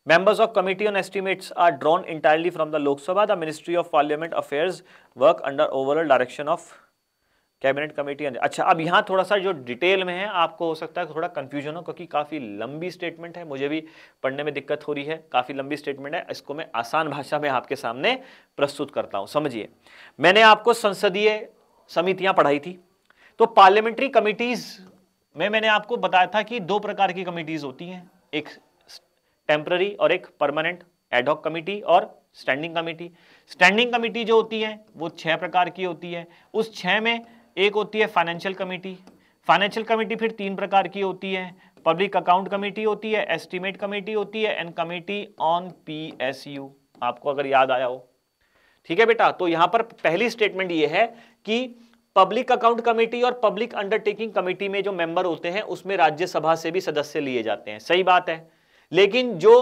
members of committee on estimates are drawn entirely from the Lok Sabha the ministry of parliament affairs work under overall direction of cabinet committee अच्छा अब यहाँ थोड़ा सा जो डिटेल में है आपको हो सकता है थोड़ा कन्फ्यूजन हो क्योंकि काफ़ी लंबी स्टेटमेंट है मुझे भी पढ़ने में दिक्कत हो रही है काफ़ी लंबी स्टेटमेंट है इसको मैं आसान भाषा में आपके सामने प्रस्तुत करता हूँ समझिए मैंने आपको संसदीय समितियाँ पढ़ाई थी तो पार्लियामेंट्री कमिटीज़ में मैंने आपको बताया था कि दो प्रकार की कमिटीज़ होती हैं एक टेम्प्ररी और एक परमानेंट एडॉक कमेटी और स्टैंडिंग कमेटी स्टैंडिंग कमेटी जो होती है वो छः प्रकार की होती है उस छः में एक होती है फाइनेंशियल कमेटी फाइनेंशियल कमेटी फिर तीन प्रकार की होती है पब्लिक अकाउंट कमेटी होती है एस्टिमेट कमेटी होती है एंड कमेटी ऑन पीएसयू आपको अगर याद आया हो ठीक है बेटा तो यहां पर पहली स्टेटमेंट ये है कि पब्लिक अकाउंट कमेटी और पब्लिक अंडरटेकिंग कमेटी में जो मेंबर होते हैं उसमें राज्यसभा से भी सदस्य लिए जाते हैं सही बात है लेकिन जो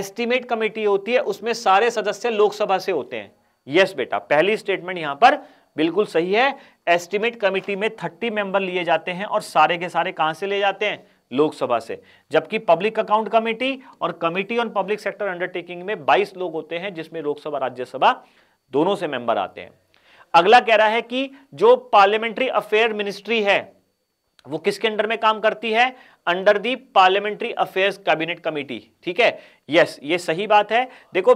एस्टिमेट कमेटी होती है उसमें सारे सदस्य लोकसभा से होते हैं यस बेटा पहली स्टेटमेंट यहां पर बिल्कुल सही है एस्टिमेट कमेटी में थर्टी मेंबर लिए जाते हैं और सारे के सारे कहाँ से लिए जाते हैं लोकसभा से जबकि पब्लिक अकाउंट कमेटी और committee on public sector undertaking में बाईस लोग होते हैं जिसमें लोकसभा राज्यसभा दोनों से मेंबर आते हैं अगला कह रहा है कि जो पार्लियामेंट्री अफेयर मिनिस्ट्री है वो किसके अंडर में काम करती है under the parliamentary affairs cabinet committee ठीक है यस ये सही बात है देखो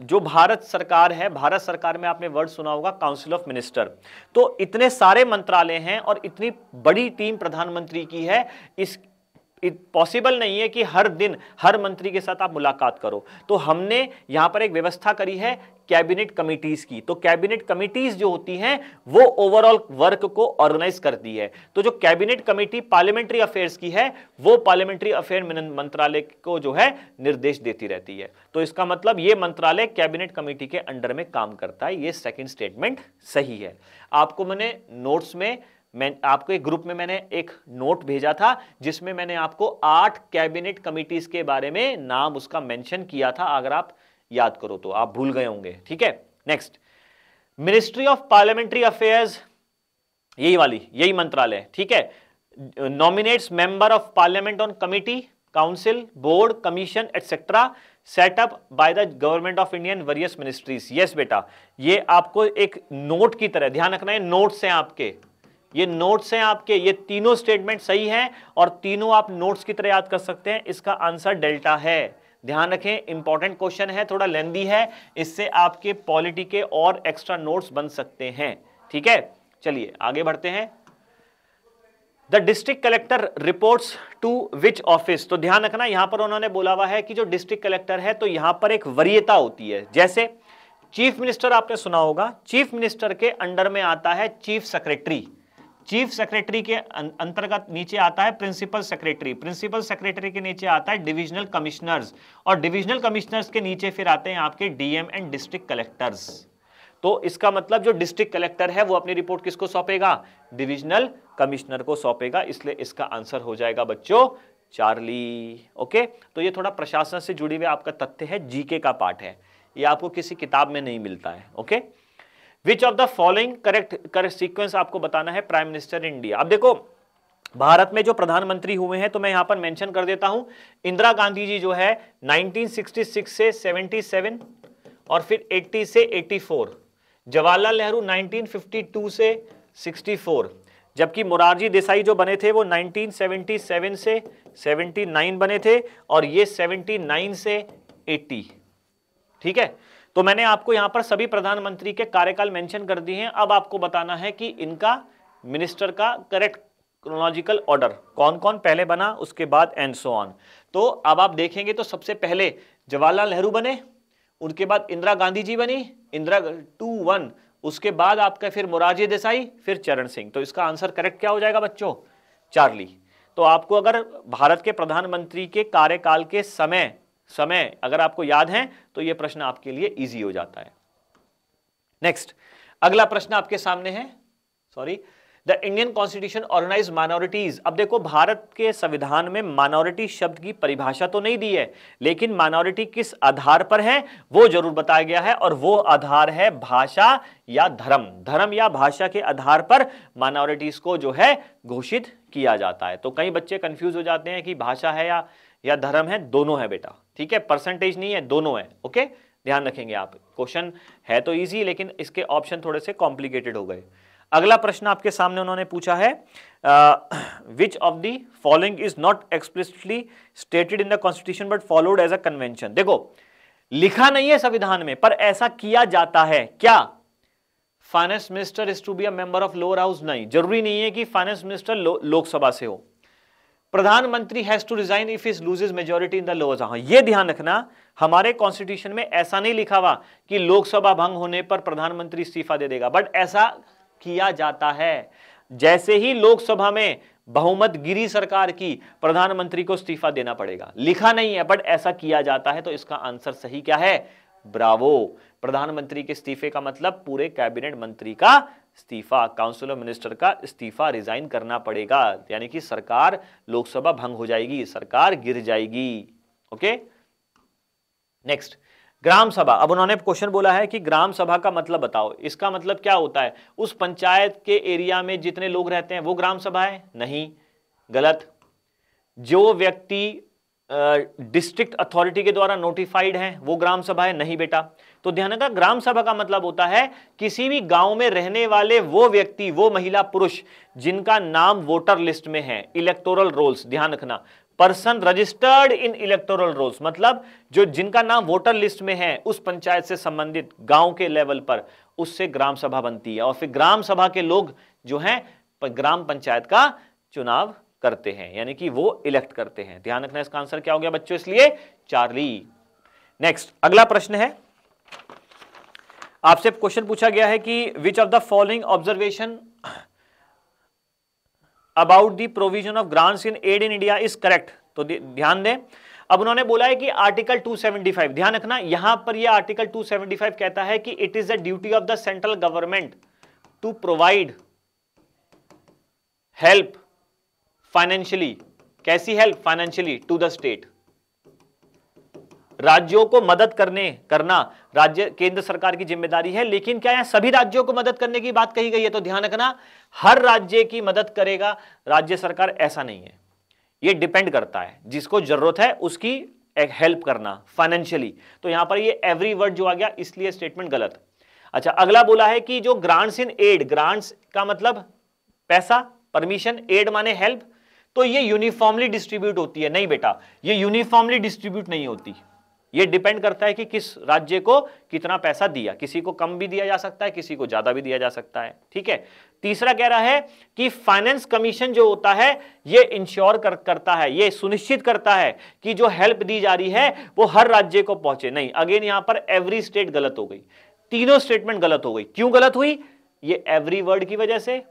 जो भारत सरकार है भारत सरकार में आपने वर्ड सुना होगा काउंसिल ऑफ मिनिस्टर तो इतने सारे मंत्रालय हैं और इतनी बड़ी टीम प्रधानमंत्री की है इस पॉसिबल नहीं है कि हर दिन हर मंत्री के साथ आप मुलाकात करो तो हमने यहां पर एक व्यवस्था करी है कैबिनेट कमिटीज की तो कैबिनेट कमिटीज जो होती हैं वो ओवरऑल वर्क को ऑर्गेनाइज करती है तो जो कैबिनेट कमेटी पार्लियामेंट्री अफेयर्स की है वो पार्लियामेंट्री अफेयर मंत्रालय को जो है निर्देश देती रहती है तो इसका मतलब ये मंत्रालय कैबिनेट कमेटी के अंडर में काम करता है ये सेकेंड स्टेटमेंट सही है आपको मैंने नोट्स में मैं आपको एक ग्रुप में मैंने एक नोट भेजा था जिसमें मैंने आपको आठ कैबिनेट कमिटीज के बारे में नाम उसका मेंशन किया था अगर आप याद करो तो आप भूल गए होंगे ठीक है next ministry of parliamentary affairs यही वाली यही मंत्रालय ठीक है nominates member of parliament on committee council board commission etcetera set up by the government of Indian various ministries yes बेटा ये आपको एक नोट की तरह ध्यान रखना है नोट्स हैं आपके ये नोट्स हैं आपके ये तीनों स्टेटमेंट सही हैं और तीनों आप नोट्स की तरह याद कर सकते हैं इसका आंसर डेल्टा है ध्यान रखें इंपॉर्टेंट क्वेश्चन है थोड़ा लेंदी है इससे आपके पॉलिटी के और एक्स्ट्रा नोट्स बन सकते हैं ठीक है चलिए आगे बढ़ते हैं the district collector reports to which office तो ध्यान रखना यहां पर उन्होंने बोला हुआ है कि जो डिस्ट्रिक्ट कलेक्टर है तो यहां पर एक वरीयता होती है जैसे चीफ मिनिस्टर आपने सुना होगा चीफ मिनिस्टर के अंडर में आता है चीफ सेक्रेटरी चीफ सेक्रेटरी के अं-, अंतर्गत नीचे आता है प्रिंसिपल सेक्रेटरी प्रिंसिपल सेक्रेटरी के नीचे आता है डिविजनल कमिश्नर्स और डिविजनल कमिश्नर्स के नीचे फिर आते हैं आपके डीएम एंड डिस्ट्रिक्ट कलेक्टर्स तो इसका मतलब जो डिस्ट्रिक्ट कलेक्टर है वो अपनी रिपोर्ट किसको सौंपेगा डिविजनल कमिश्नर को सौंपेगा इसलिए इसका आंसर हो जाएगा बच्चों चार्ली ओके तो ये थोड़ा प्रशासन से जुड़ी हुई आपका तथ्य है जीके का पार्ट है ये आपको किसी किताब में नहीं मिलता है okay which of the following correct correct sequence आपको बताना है प्राइम मिनिस्टर इंडिया अब देखो भारत में जो प्रधानमंत्री हुए हैं तो मैं यहां पर मेंशन कर देता हूं इंदिरा गांधी जी जो है 1966 से 77 और फिर 80 से 84 जवाहरलाल नेहरू 1952 से 64 जबकि मोरारजी देसाई जो बने थे वो 1977 से 79 बने थे और ये 79 से 80 ठीक है तो मैंने आपको यहां पर सभी प्रधानमंत्री के कार्यकाल मेंशन कर दिए हैं अब आपको बताना है कि इनका मिनिस्टर का करेक्ट क्रोनोलॉजिकल ऑर्डर कौन कौन पहले बना उसके बाद एंड सो ऑन तो अब आप देखेंगे तो सबसे पहले जवाहरलाल नेहरू बने उनके बाद इंदिरा गांधी जी बनी इंदिरा टू वन उसके बाद आपका फिर मोरारजी देसाई फिर चरण सिंह तो इसका आंसर करेक्ट क्या हो जाएगा बच्चों चार्ली तो आपको अगर भारत के प्रधानमंत्री के कार्यकाल के समय समय अगर आपको याद है तो यह प्रश्न आपके लिए ईजी हो जाता है नेक्स्ट अगला प्रश्न आपके सामने है sorry the Indian constitution organize minorities अब देखो भारत के संविधान में माइनॉरिटी शब्द की परिभाषा तो नहीं दी है लेकिन माइनॉरिटी किस आधार पर है वो जरूर बताया गया है और वो आधार है भाषा या धर्म धर्म या भाषा के आधार पर माइनॉरिटीज को जो है घोषित किया जाता है तो कई बच्चे कंफ्यूज हो जाते हैं कि भाषा है या या धर्म है दोनों है बेटा ठीक है परसेंटेज नहीं है दोनों है ओके ध्यान रखेंगे आप क्वेश्चन है तो ईजी लेकिन इसके ऑप्शन थोड़े से कॉम्प्लिकेटेड हो गए अगला प्रश्न आपके सामने उन्होंने पूछा है which of the following is not explicitly stated in the constitution but followed as a convention देखो लिखा नहीं है संविधान में पर ऐसा किया जाता है क्या finance minister is to be a member of lower house नहीं जरूरी नहीं है कि फाइनेंस मिनिस्टर लो, लोकसभा से हो प्रधानमंत्री has to resign if is loses majority in the lower house ये ध्यान रखना हमारे कॉन्स्टिट्यूशन में ऐसा नहीं लिखा हुआ कि लोकसभा भंग होने पर प्रधानमंत्री इस्तीफा दे देगा बट ऐसा किया जाता है जैसे ही लोकसभा में बहुमत गिरी सरकार की प्रधानमंत्री को इस्तीफा देना पड़ेगा लिखा नहीं है बट ऐसा किया जाता है तो इसका आंसर सही क्या है ब्रावो प्रधानमंत्री के इस्तीफे का मतलब पूरे कैबिनेट मंत्री का इस्तीफा काउंसिल ऑफ मिनिस्टर का इस्तीफा रिजाइन करना पड़ेगा यानी कि सरकार लोकसभा भंग हो जाएगी सरकार गिर जाएगी ओके नेक्स्ट ग्राम सभा अब उन्होंने क्वेश्चन बोला है कि ग्राम सभा का मतलब बताओ इसका मतलब क्या होता है उस पंचायत के एरिया में जितने लोग रहते हैं वो ग्राम सभा है नहीं गलत जो व्यक्ति डिस्ट्रिक्ट अथॉरिटी के द्वारा नोटिफाइड है वो ग्राम सभा है नहीं बेटा तो ध्यान रखना ग्राम सभा का मतलब होता है किसी भी गांव में रहने वाले वो व्यक्ति वो महिला पुरुष जिनका नाम वोटर लिस्ट में है इलेक्टोरल रोल्स ध्यान रखना person registered in electoral rolls मतलब जो जिनका नाम वोटर लिस्ट में है उस पंचायत से संबंधित गांव के लेवल पर उससे ग्राम सभा बनती है और फिर ग्राम सभा के लोग जो हैं ग्राम पंचायत का चुनाव करते हैं यानी कि वो इलेक्ट करते हैं ध्यान रखना इसका आंसर क्या हो गया बच्चों इसलिए चार्ली नेक्स्ट अगला प्रश्न है आपसे क्वेश्चन पूछा गया है कि which of the following observation about the provision of grants in aid in India is correct तो ध्यान दें अब उन्होंने बोला है कि आर्टिकल 275 ध्यान रखना यहां पर यह आर्टिकल 275 कहता है कि it is the duty of the central government to provide help financially कैसी help financially to the state राज्यों को मदद करने करना राज्य केंद्र सरकार की जिम्मेदारी है लेकिन क्या यहां सभी राज्यों को मदद करने की बात कही गई है तो ध्यान रखना हर राज्य की मदद करेगा राज्य सरकार ऐसा नहीं है ये डिपेंड करता है जिसको जरूरत है उसकी हेल्प करना फाइनेंशियली तो यहां पर ये एवरी वर्ड जो आ गया इसलिए स्टेटमेंट गलत अच्छा अगला बोला है कि जो ग्रांट्स इन एड ग्रांट्स का मतलब पैसा परमिशन एड माने हेल्प तो ये यूनिफॉर्मली डिस्ट्रीब्यूट होती है नहीं बेटा ये यूनिफॉर्मली डिस्ट्रीब्यूट नहीं होती ये डिपेंड करता है कि किस राज्य को कितना पैसा दिया किसी को कम भी दिया जा सकता है किसी को ज्यादा भी दिया जा सकता है ठीक है तीसरा कह रहा है कि फाइनेंस कमीशन जो होता है ये इंश्योर कर, करता है ये सुनिश्चित करता है कि जो हेल्प दी जा रही है वो हर राज्य को पहुंचे नहीं अगेन यहां पर एवरी स्टेट गलत हो गई तीनों स्टेटमेंट गलत हो गई क्यों गलत हुई ये एवरी वर्ड की वजह से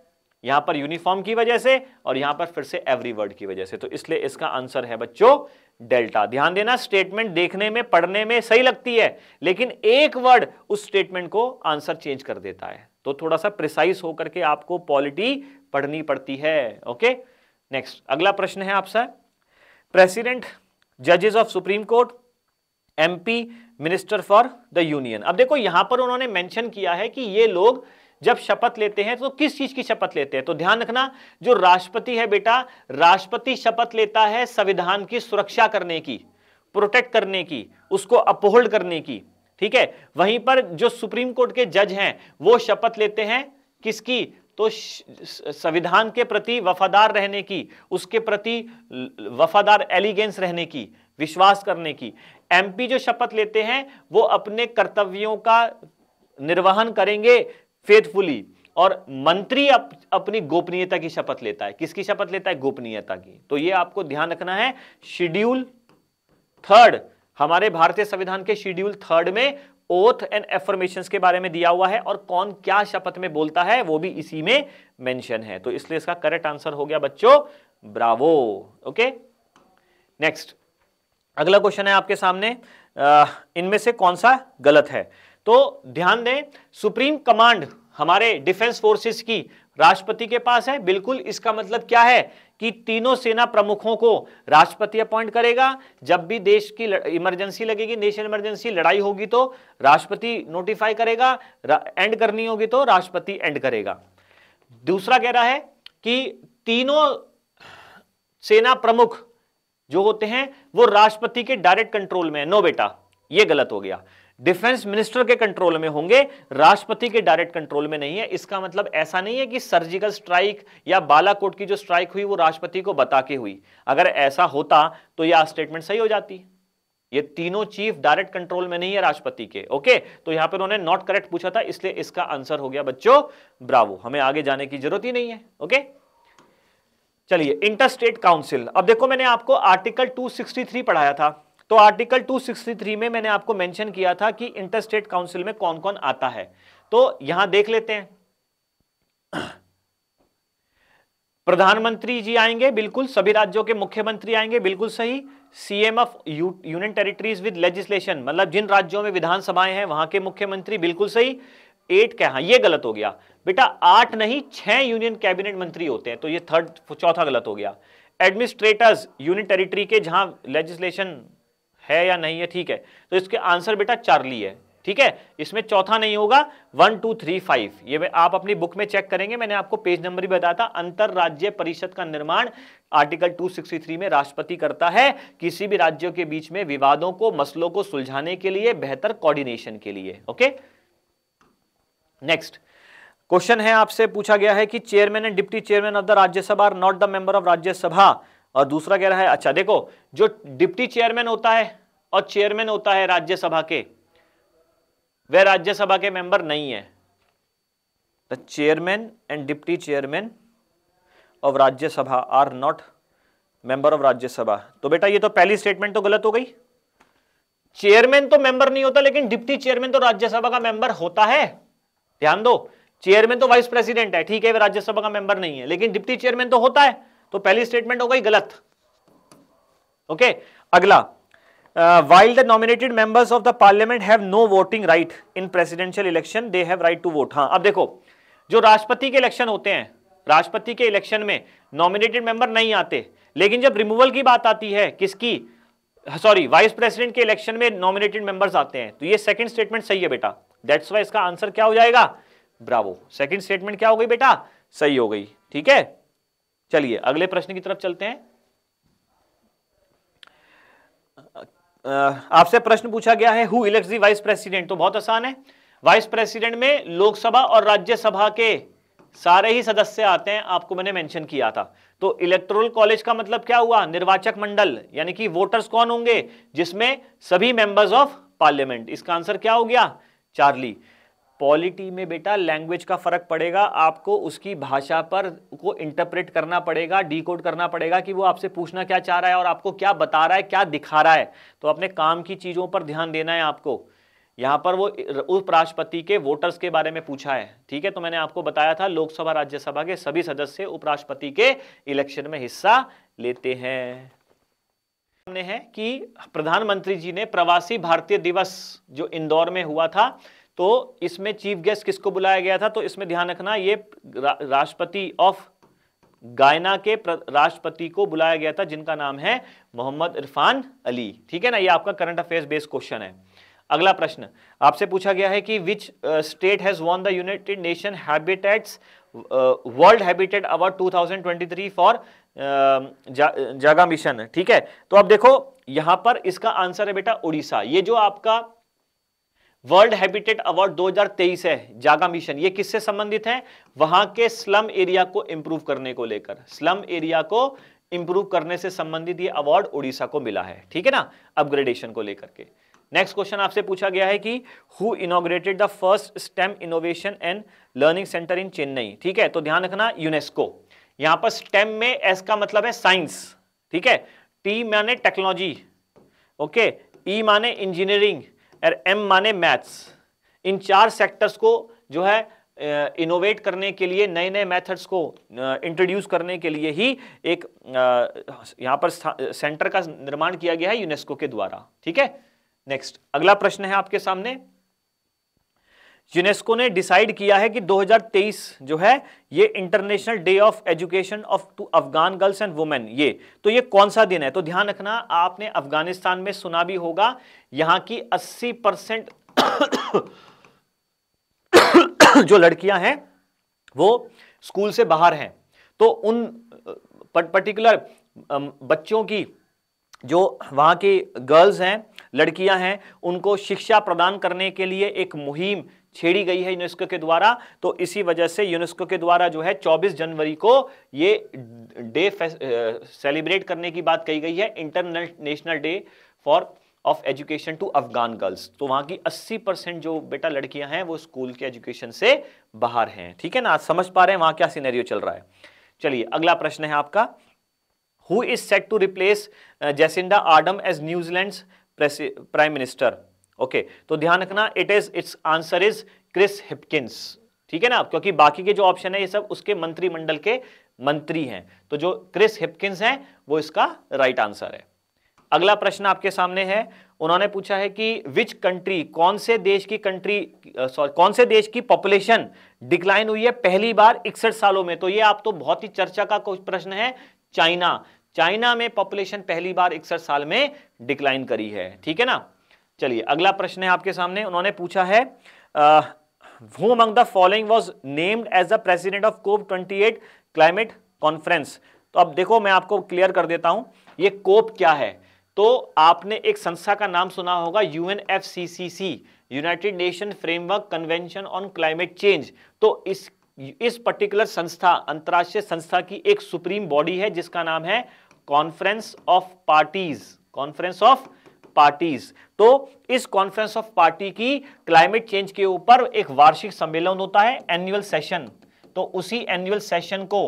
यहां पर यूनिफॉर्म की वजह से और यहां पर फिर से एवरी वर्ड की वजह से तो इसलिए इसका आंसर है बच्चों डेल्टा ध्यान देना स्टेटमेंट देखने में पढ़ने में सही लगती है लेकिन एक वर्ड उस स्टेटमेंट को आंसर चेंज कर देता है तो थोड़ा सा प्रिसाइज होकर के आपको पॉलिटी पढ़नी पड़ती है ओके नेक्स्ट अगला प्रश्न है आपसे प्रेसिडेंट जजेस of supreme court MP minister for the union अब देखो यहां पर उन्होंने मेंशन किया है कि ये लोग जब शपथ लेते हैं तो किस चीज की शपथ लेते हैं तो ध्यान रखना जो राष्ट्रपति है बेटा राष्ट्रपति शपथ लेता है संविधान की सुरक्षा करने की प्रोटेक्ट करने की उसको अपहोल्ड करने की ठीक है वहीं पर जो सुप्रीम कोर्ट के जज हैं वो शपथ लेते हैं किसकी तो संविधान के प्रति वफादार रहने की उसके प्रति वफादार एलिगेंस रहने की विश्वास करने की एमपी जो शपथ लेते हैं वो अपने कर्तव्यों का निर्वहन करेंगे फेथफुली और मंत्री अप, अपनी गोपनीयता की शपथ लेता है किसकी शपथ लेता है गोपनीयता की तो ये आपको ध्यान रखना है शेड्यूल थर्ड हमारे भारतीय संविधान के शेड्यूल थर्ड में ओथ एंड एफर्मेशन के बारे में दिया हुआ है और कौन क्या शपथ में बोलता है वो भी इसी में मेंशन है तो इसलिए इसका करेक्ट आंसर हो गया बच्चों ब्रावो ओके नेक्स्ट अगला क्वेश्चन है आपके सामने इनमें से कौन सा गलत है तो ध्यान दें सुप्रीम कमांड हमारे डिफेंस फोर्सेस की राष्ट्रपति के पास है बिल्कुल इसका मतलब क्या है कि तीनों सेना प्रमुखों को राष्ट्रपति अपॉइंट करेगा जब भी देश की इमरजेंसी लगेगी नेशनल इमरजेंसी लड़ाई होगी तो राष्ट्रपति नोटिफाई करेगा एंड करनी होगी तो राष्ट्रपति एंड करेगा दूसरा कह रहा है कि तीनों सेना प्रमुख जो होते हैं वो राष्ट्रपति के डायरेक्ट कंट्रोल में है नो बेटा ये गलत हो गया डिफेंस मिनिस्टर के कंट्रोल में होंगे राष्ट्रपति के डायरेक्ट कंट्रोल में नहीं है इसका मतलब ऐसा नहीं है कि सर्जिकल स्ट्राइक या बालाकोट की जो स्ट्राइक हुई वो राष्ट्रपति को बता के हुई अगर ऐसा होता तो यह स्टेटमेंट सही हो जाती ये तीनों चीफ डायरेक्ट कंट्रोल में नहीं है राष्ट्रपति के ओके तो यहां पर उन्होंने नॉट करेक्ट पूछा था इसलिए इसका आंसर हो गया बच्चों ब्रावो हमें आगे जाने की जरूरत ही नहीं है ओके चलिए इंटर स्टेट काउंसिल अब देखो मैंने आपको आर्टिकल 263 पढ़ाया था तो आर्टिकल 263 में मैंने आपको मेंशन किया था कि इंटर स्टेट काउंसिल में कौन कौन आता है तो यहां देख लेते हैं प्रधानमंत्री जी आएंगे बिल्कुल सभी राज्यों के मुख्यमंत्री आएंगे बिल्कुल सही CM of union territories with legislation मतलब जिन राज्यों में विधानसभाएं हैं वहां के मुख्यमंत्री बिल्कुल सही एट क्या हाँ ये गलत हो गया बेटा आठ नहीं छह यूनियन कैबिनेट मंत्री होते हैं तो ये थर्ड चौथा गलत हो गया एडमिनिस्ट्रेटर्स यूनियन टेरिटरी के जहां लेजिस्लेशन है या नहीं है ठीक है तो इसके आंसर बेटा चार्ली है ठीक है इसमें चौथा नहीं होगा वन टू थ्री फाइव ये आप अपनी बुक में चेक करेंगे मैंने आपको पेज नंबर भी बताया था अंतर राज्य परिषद का निर्माण आर्टिकल 263 में राष्ट्रपति करता है किसी भी राज्यों के बीच में विवादों को मसलों को सुलझाने के लिए बेहतर कोऑर्डिनेशन के लिए ओके नेक्स्ट क्वेश्चन है आपसे पूछा गया है कि chairman and deputy chairman of the Rajya Sabha not the member of Rajya Sabha और दूसरा कह रहा है अच्छा देखो जो डिप्टी चेयरमैन होता है और चेयरमैन होता है राज्यसभा के वह राज्यसभा के मेंबर नहीं है the chairman and deputy chairman of Rajya Sabha are not member of Rajya Sabha तो बेटा ये तो पहली स्टेटमेंट तो गलत हो गई चेयरमैन तो मेंबर नहीं होता लेकिन डिप्टी चेयरमैन तो राज्यसभा का मेंबर होता है ध्यान दो चेयरमैन तो वाइस प्रेसिडेंट है ठीक है राज्यसभा का मेंबर नहीं है लेकिन डिप्टी चेयरमैन तो होता है तो पहली स्टेटमेंट हो गई गलत ओके okay? अगला while the nominated members of the parliament have no voting right in presidential election they have right to vote हाँ अब देखो जो राष्ट्रपति के इलेक्शन होते हैं राष्ट्रपति के इलेक्शन में नॉमिनेटेड मेंबर नहीं आते लेकिन जब रिमूवल की बात आती है किसकी सॉरी वाइस प्रेसिडेंट के इलेक्शन में नॉमिनेटेड मेंबर्स आते हैं तो ये सेकंड स्टेटमेंट सही है बेटा दैट्स वाई इसका आंसर क्या हो जाएगा ब्रावो सेकंड स्टेटमेंट क्या हो गई बेटा सही हो गई ठीक है चलिए अगले प्रश्न की तरफ चलते हैं आपसे प्रश्न पूछा गया है who elect the vice president तो बहुत आसान है वाइस प्रेसिडेंट में लोकसभा और राज्यसभा के सारे ही सदस्य आते हैं आपको मैंने मेंशन किया था तो इलेक्ट्रोल कॉलेज का मतलब क्या हुआ निर्वाचक मंडल यानी कि वोटर्स कौन होंगे जिसमें सभी मेंबर्स ऑफ पार्लियामेंट इसका आंसर क्या हो गया चार्ली पॉलिटी में बेटा लैंग्वेज का फर्क पड़ेगा आपको उसकी भाषा पर को इंटरप्रेट करना पड़ेगा डीकोड करना पड़ेगा कि वो आपसे पूछना क्या चाह रहा है और आपको क्या बता रहा है क्या दिखा रहा है तो अपने काम की चीज़ों पर ध्यान देना है आपको यहाँ पर वो उपराष्ट्रपति के वोटर्स के बारे में पूछा है ठीक है तो मैंने आपको बताया था लोकसभा राज्यसभा के सभी सदस्य उपराष्ट्रपति के इलेक्शन में हिस्सा लेते हैं है कि प्रधानमंत्री जी ने प्रवासी भारतीय दिवस जो इंदौर में हुआ था तो इसमें चीफ गेस्ट किसको बुलाया गया था तो इसमें ध्यान रखना ये रा, राष्ट्रपति ऑफ गायना के राष्ट्रपति को बुलाया गया था जिनका नाम है मोहम्मद इरफान अली ठीक है ना ये आपका करंट अफेयर्स बेस्ड क्वेश्चन है अगला प्रश्न आपसे पूछा गया है कि which state has won the united nation habitats world habitat award 2023 for Jaga mission ठीक है तो अब देखो यहां पर इसका आंसर है बेटा उड़ीसा ये जो आपका वर्ल्ड हैबिटेट अवार्ड 2023 है जागा मिशन ये किससे संबंधित है वहां के स्लम एरिया को इंप्रूव करने को लेकर स्लम एरिया को इंप्रूव करने से संबंधित ये अवार्ड उड़ीसा को मिला है ठीक है ना अपग्रेडेशन को लेकर के नेक्स्ट क्वेश्चन आपसे पूछा गया है कि who inaugurated the first STEM innovation and learning centre in Chennai ठीक है तो ध्यान रखना यूनेस्को यहां पर स्टेम में एस का मतलब है साइंस ठीक है टी माने टेक्नोलॉजी ओके ई माने इंजीनियरिंग और एम माने मैथ्स इन चार सेक्टर्स को जो है इनोवेट करने के लिए नए नए मेथड्स को इंट्रोड्यूस करने के लिए ही एक यहां पर सेंटर का निर्माण किया गया है यूनेस्को के द्वारा ठीक है नेक्स्ट अगला प्रश्न है आपके सामने यूनेस्को ने डिसाइड किया है कि 2023 जो है ये international day of education of to Afghan girls and women ये तो ये कौन सा दिन है तो ध्यान रखना आपने अफगानिस्तान में सुना भी होगा यहाँ की 80 परसेंट जो लड़कियां हैं वो स्कूल से बाहर हैं तो उन पर्टिकुलर बच्चों की जो वहाँ की गर्ल्स हैं लड़कियां हैं उनको शिक्षा प्रदान करने के लिए एक मुहिम छेड़ी गई है यूनेस्को के द्वारा तो इसी वजह से यूनेस्को के द्वारा जो है 24 जनवरी को ये डे सेलिब्रेट करने की बात कही गई है international day for of education to Afghan girls तो वहां की 80 परसेंट जो बेटा लड़कियां हैं वो स्कूल के एजुकेशन से बाहर हैं ठीक है ना समझ पा रहे हैं वहां क्या सीनेरियो चल रहा है चलिए अगला प्रश्न है आपका who is set to replace Jacinda Ardern as New Zealand prime minister okay okay, तो ध्यान रखना it is it's answer is Chris Hipkins ठीक है ना क्योंकि बाकी के जो ऑप्शन है ये सब उसके मंत्रिमंडल के मंत्री हैं तो जो क्रिस हिपकिंस हैं वो इसका राइट right आंसर है अगला प्रश्न आपके सामने है उन्होंने पूछा है कि विच कंट्री कौन से देश की कंट्री सॉरी कौन से देश की पॉपुलेशन डिक्लाइन हुई है पहली बार इकसठ सालों में तो ये आप तो बहुत ही चर्चा का कुछ प्रश्न है चाइना चाइना में पॉपुलेशन पहली बार इकसठ साल में डिक्लाइन करी है ठीक है ना चलिए अगला प्रश्न है आपके सामने उन्होंने पूछा है who among the following was named as the president of COP 28 climate conference तो अब देखो मैं आपको क्लियर कर देता हूं ये कोप क्या है तो आपने एक संस्था का नाम सुना होगा U N F C C C united nation framework convention on climate change तो इस इस पर्टिकुलर संस्था अंतर्राष्ट्रीय संस्था की एक सुप्रीम बॉडी है जिसका नाम है conference of parties conference of parties तो इस कॉन्फ्रेंस ऑफ पार्टी की क्लाइमेट चेंज के ऊपर एक वार्षिक सम्मेलन होता है एनुअल सेशन तो उसी एनुअल सेशन को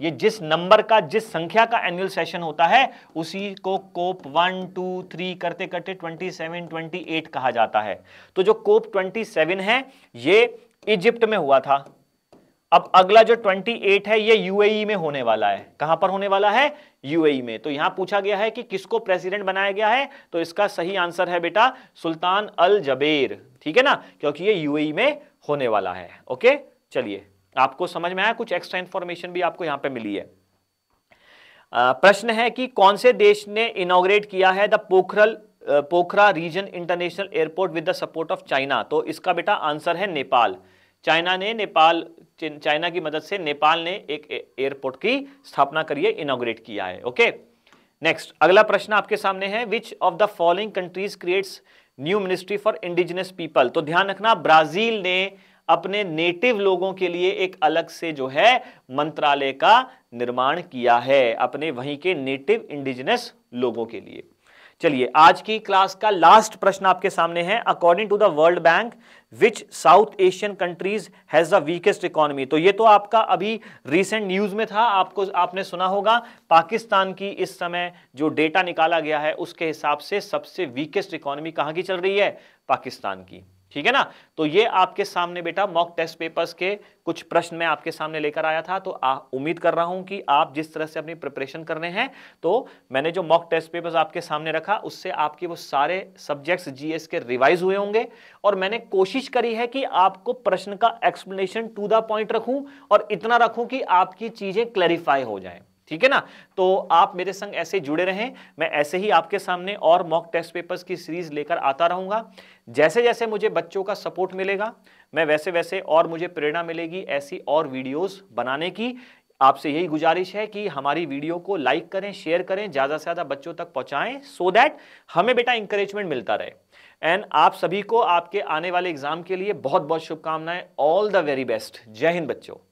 ये जिस नंबर का जिस संख्या का एनुअल सेशन होता है उसी को कोप वन टू थ्री करते करते ट्वेंटी सेवन ट्वेंटी एट कहा जाता है तो जो कोप ट्वेंटी सेवन है ये इजिप्ट में हुआ था अब अगला जो 28 है ये यूएई e में होने वाला है कहां पर होने वाला है यूएई e में तो यहां पूछा गया है कि किसको प्रेसिडेंट बनाया गया है तो इसका सही आंसर है बेटा सुल्तान अल जबेर ठीक है ना क्योंकि ये यूएई e में होने वाला है ओके चलिए आपको समझ में आया कुछ एक्स्ट्रा इंफॉर्मेशन भी आपको यहां पर मिली है प्रश्न है कि कौन से देश ने इनोग्रेट किया है द पोखरल Pokhara region international airport with the support of China तो इसका बेटा आंसर है नेपाल चाइना ने नेपाल चाइना की मदद से नेपाल ने एक एयरपोर्ट की स्थापना करिए इनोग्रेट किया है ओके नेक्स्ट अगला प्रश्न आपके सामने है which of the following countries creates new ministry for indigenous people तो ध्यान रखना ब्राजील ने अपने नेटिव लोगों के लिए एक अलग से जो है मंत्रालय का निर्माण किया है अपने वहीं के नेटिव इंडिजिनस लोगों के लिए चलिए आज की क्लास का लास्ट प्रश्न आपके सामने है according to the World Bank which South Asian countries has the weakest economy तो ये तो आपका अभी रिसेंट न्यूज में था आपको आपने सुना होगा पाकिस्तान की इस समय जो डेटा निकाला गया है उसके हिसाब से सबसे वीकेस्ट इकोनॉमी कहां की चल रही है पाकिस्तान की ठीक है ना तो ये आपके सामने बेटा मॉक टेस्ट पेपर्स के कुछ प्रश्न मैं आपके सामने लेकर आया था तो आ, उम्मीद कर रहा हूं कि आप जिस तरह से अपनी प्रिपरेशन कर रहे हैं तो मैंने जो मॉक टेस्ट पेपर्स आपके सामने रखा उससे आपके वो सारे सब्जेक्ट्स जीएस के रिवाइज हुए होंगे और मैंने कोशिश करी है कि आपको प्रश्न का एक्सप्लेनेशन टू द पॉइंट रखूं और इतना रखूं कि आपकी चीजें क्लैरिफाई हो जाएं ठीक है ना तो आप मेरे संग ऐसे जुड़े रहें मैं ऐसे ही आपके सामने और मॉक टेस्ट पेपर्स की सीरीज लेकर आता रहूंगा जैसे जैसे मुझे बच्चों का सपोर्ट मिलेगा मैं वैसे वैसे और मुझे प्रेरणा मिलेगी ऐसी और वीडियोस बनाने की आपसे यही गुजारिश है कि हमारी वीडियो को लाइक करें शेयर करें ज़्यादा से ज़्यादा बच्चों तक पहुंचाएं सो so दैट हमें बेटा इंकरेजमेंट मिलता रहे एंड आप सभी को आपके आने वाले एग्जाम के लिए बहुत बहुत शुभकामनाएं ऑल द वेरी बेस्ट जय हिंद बच्चों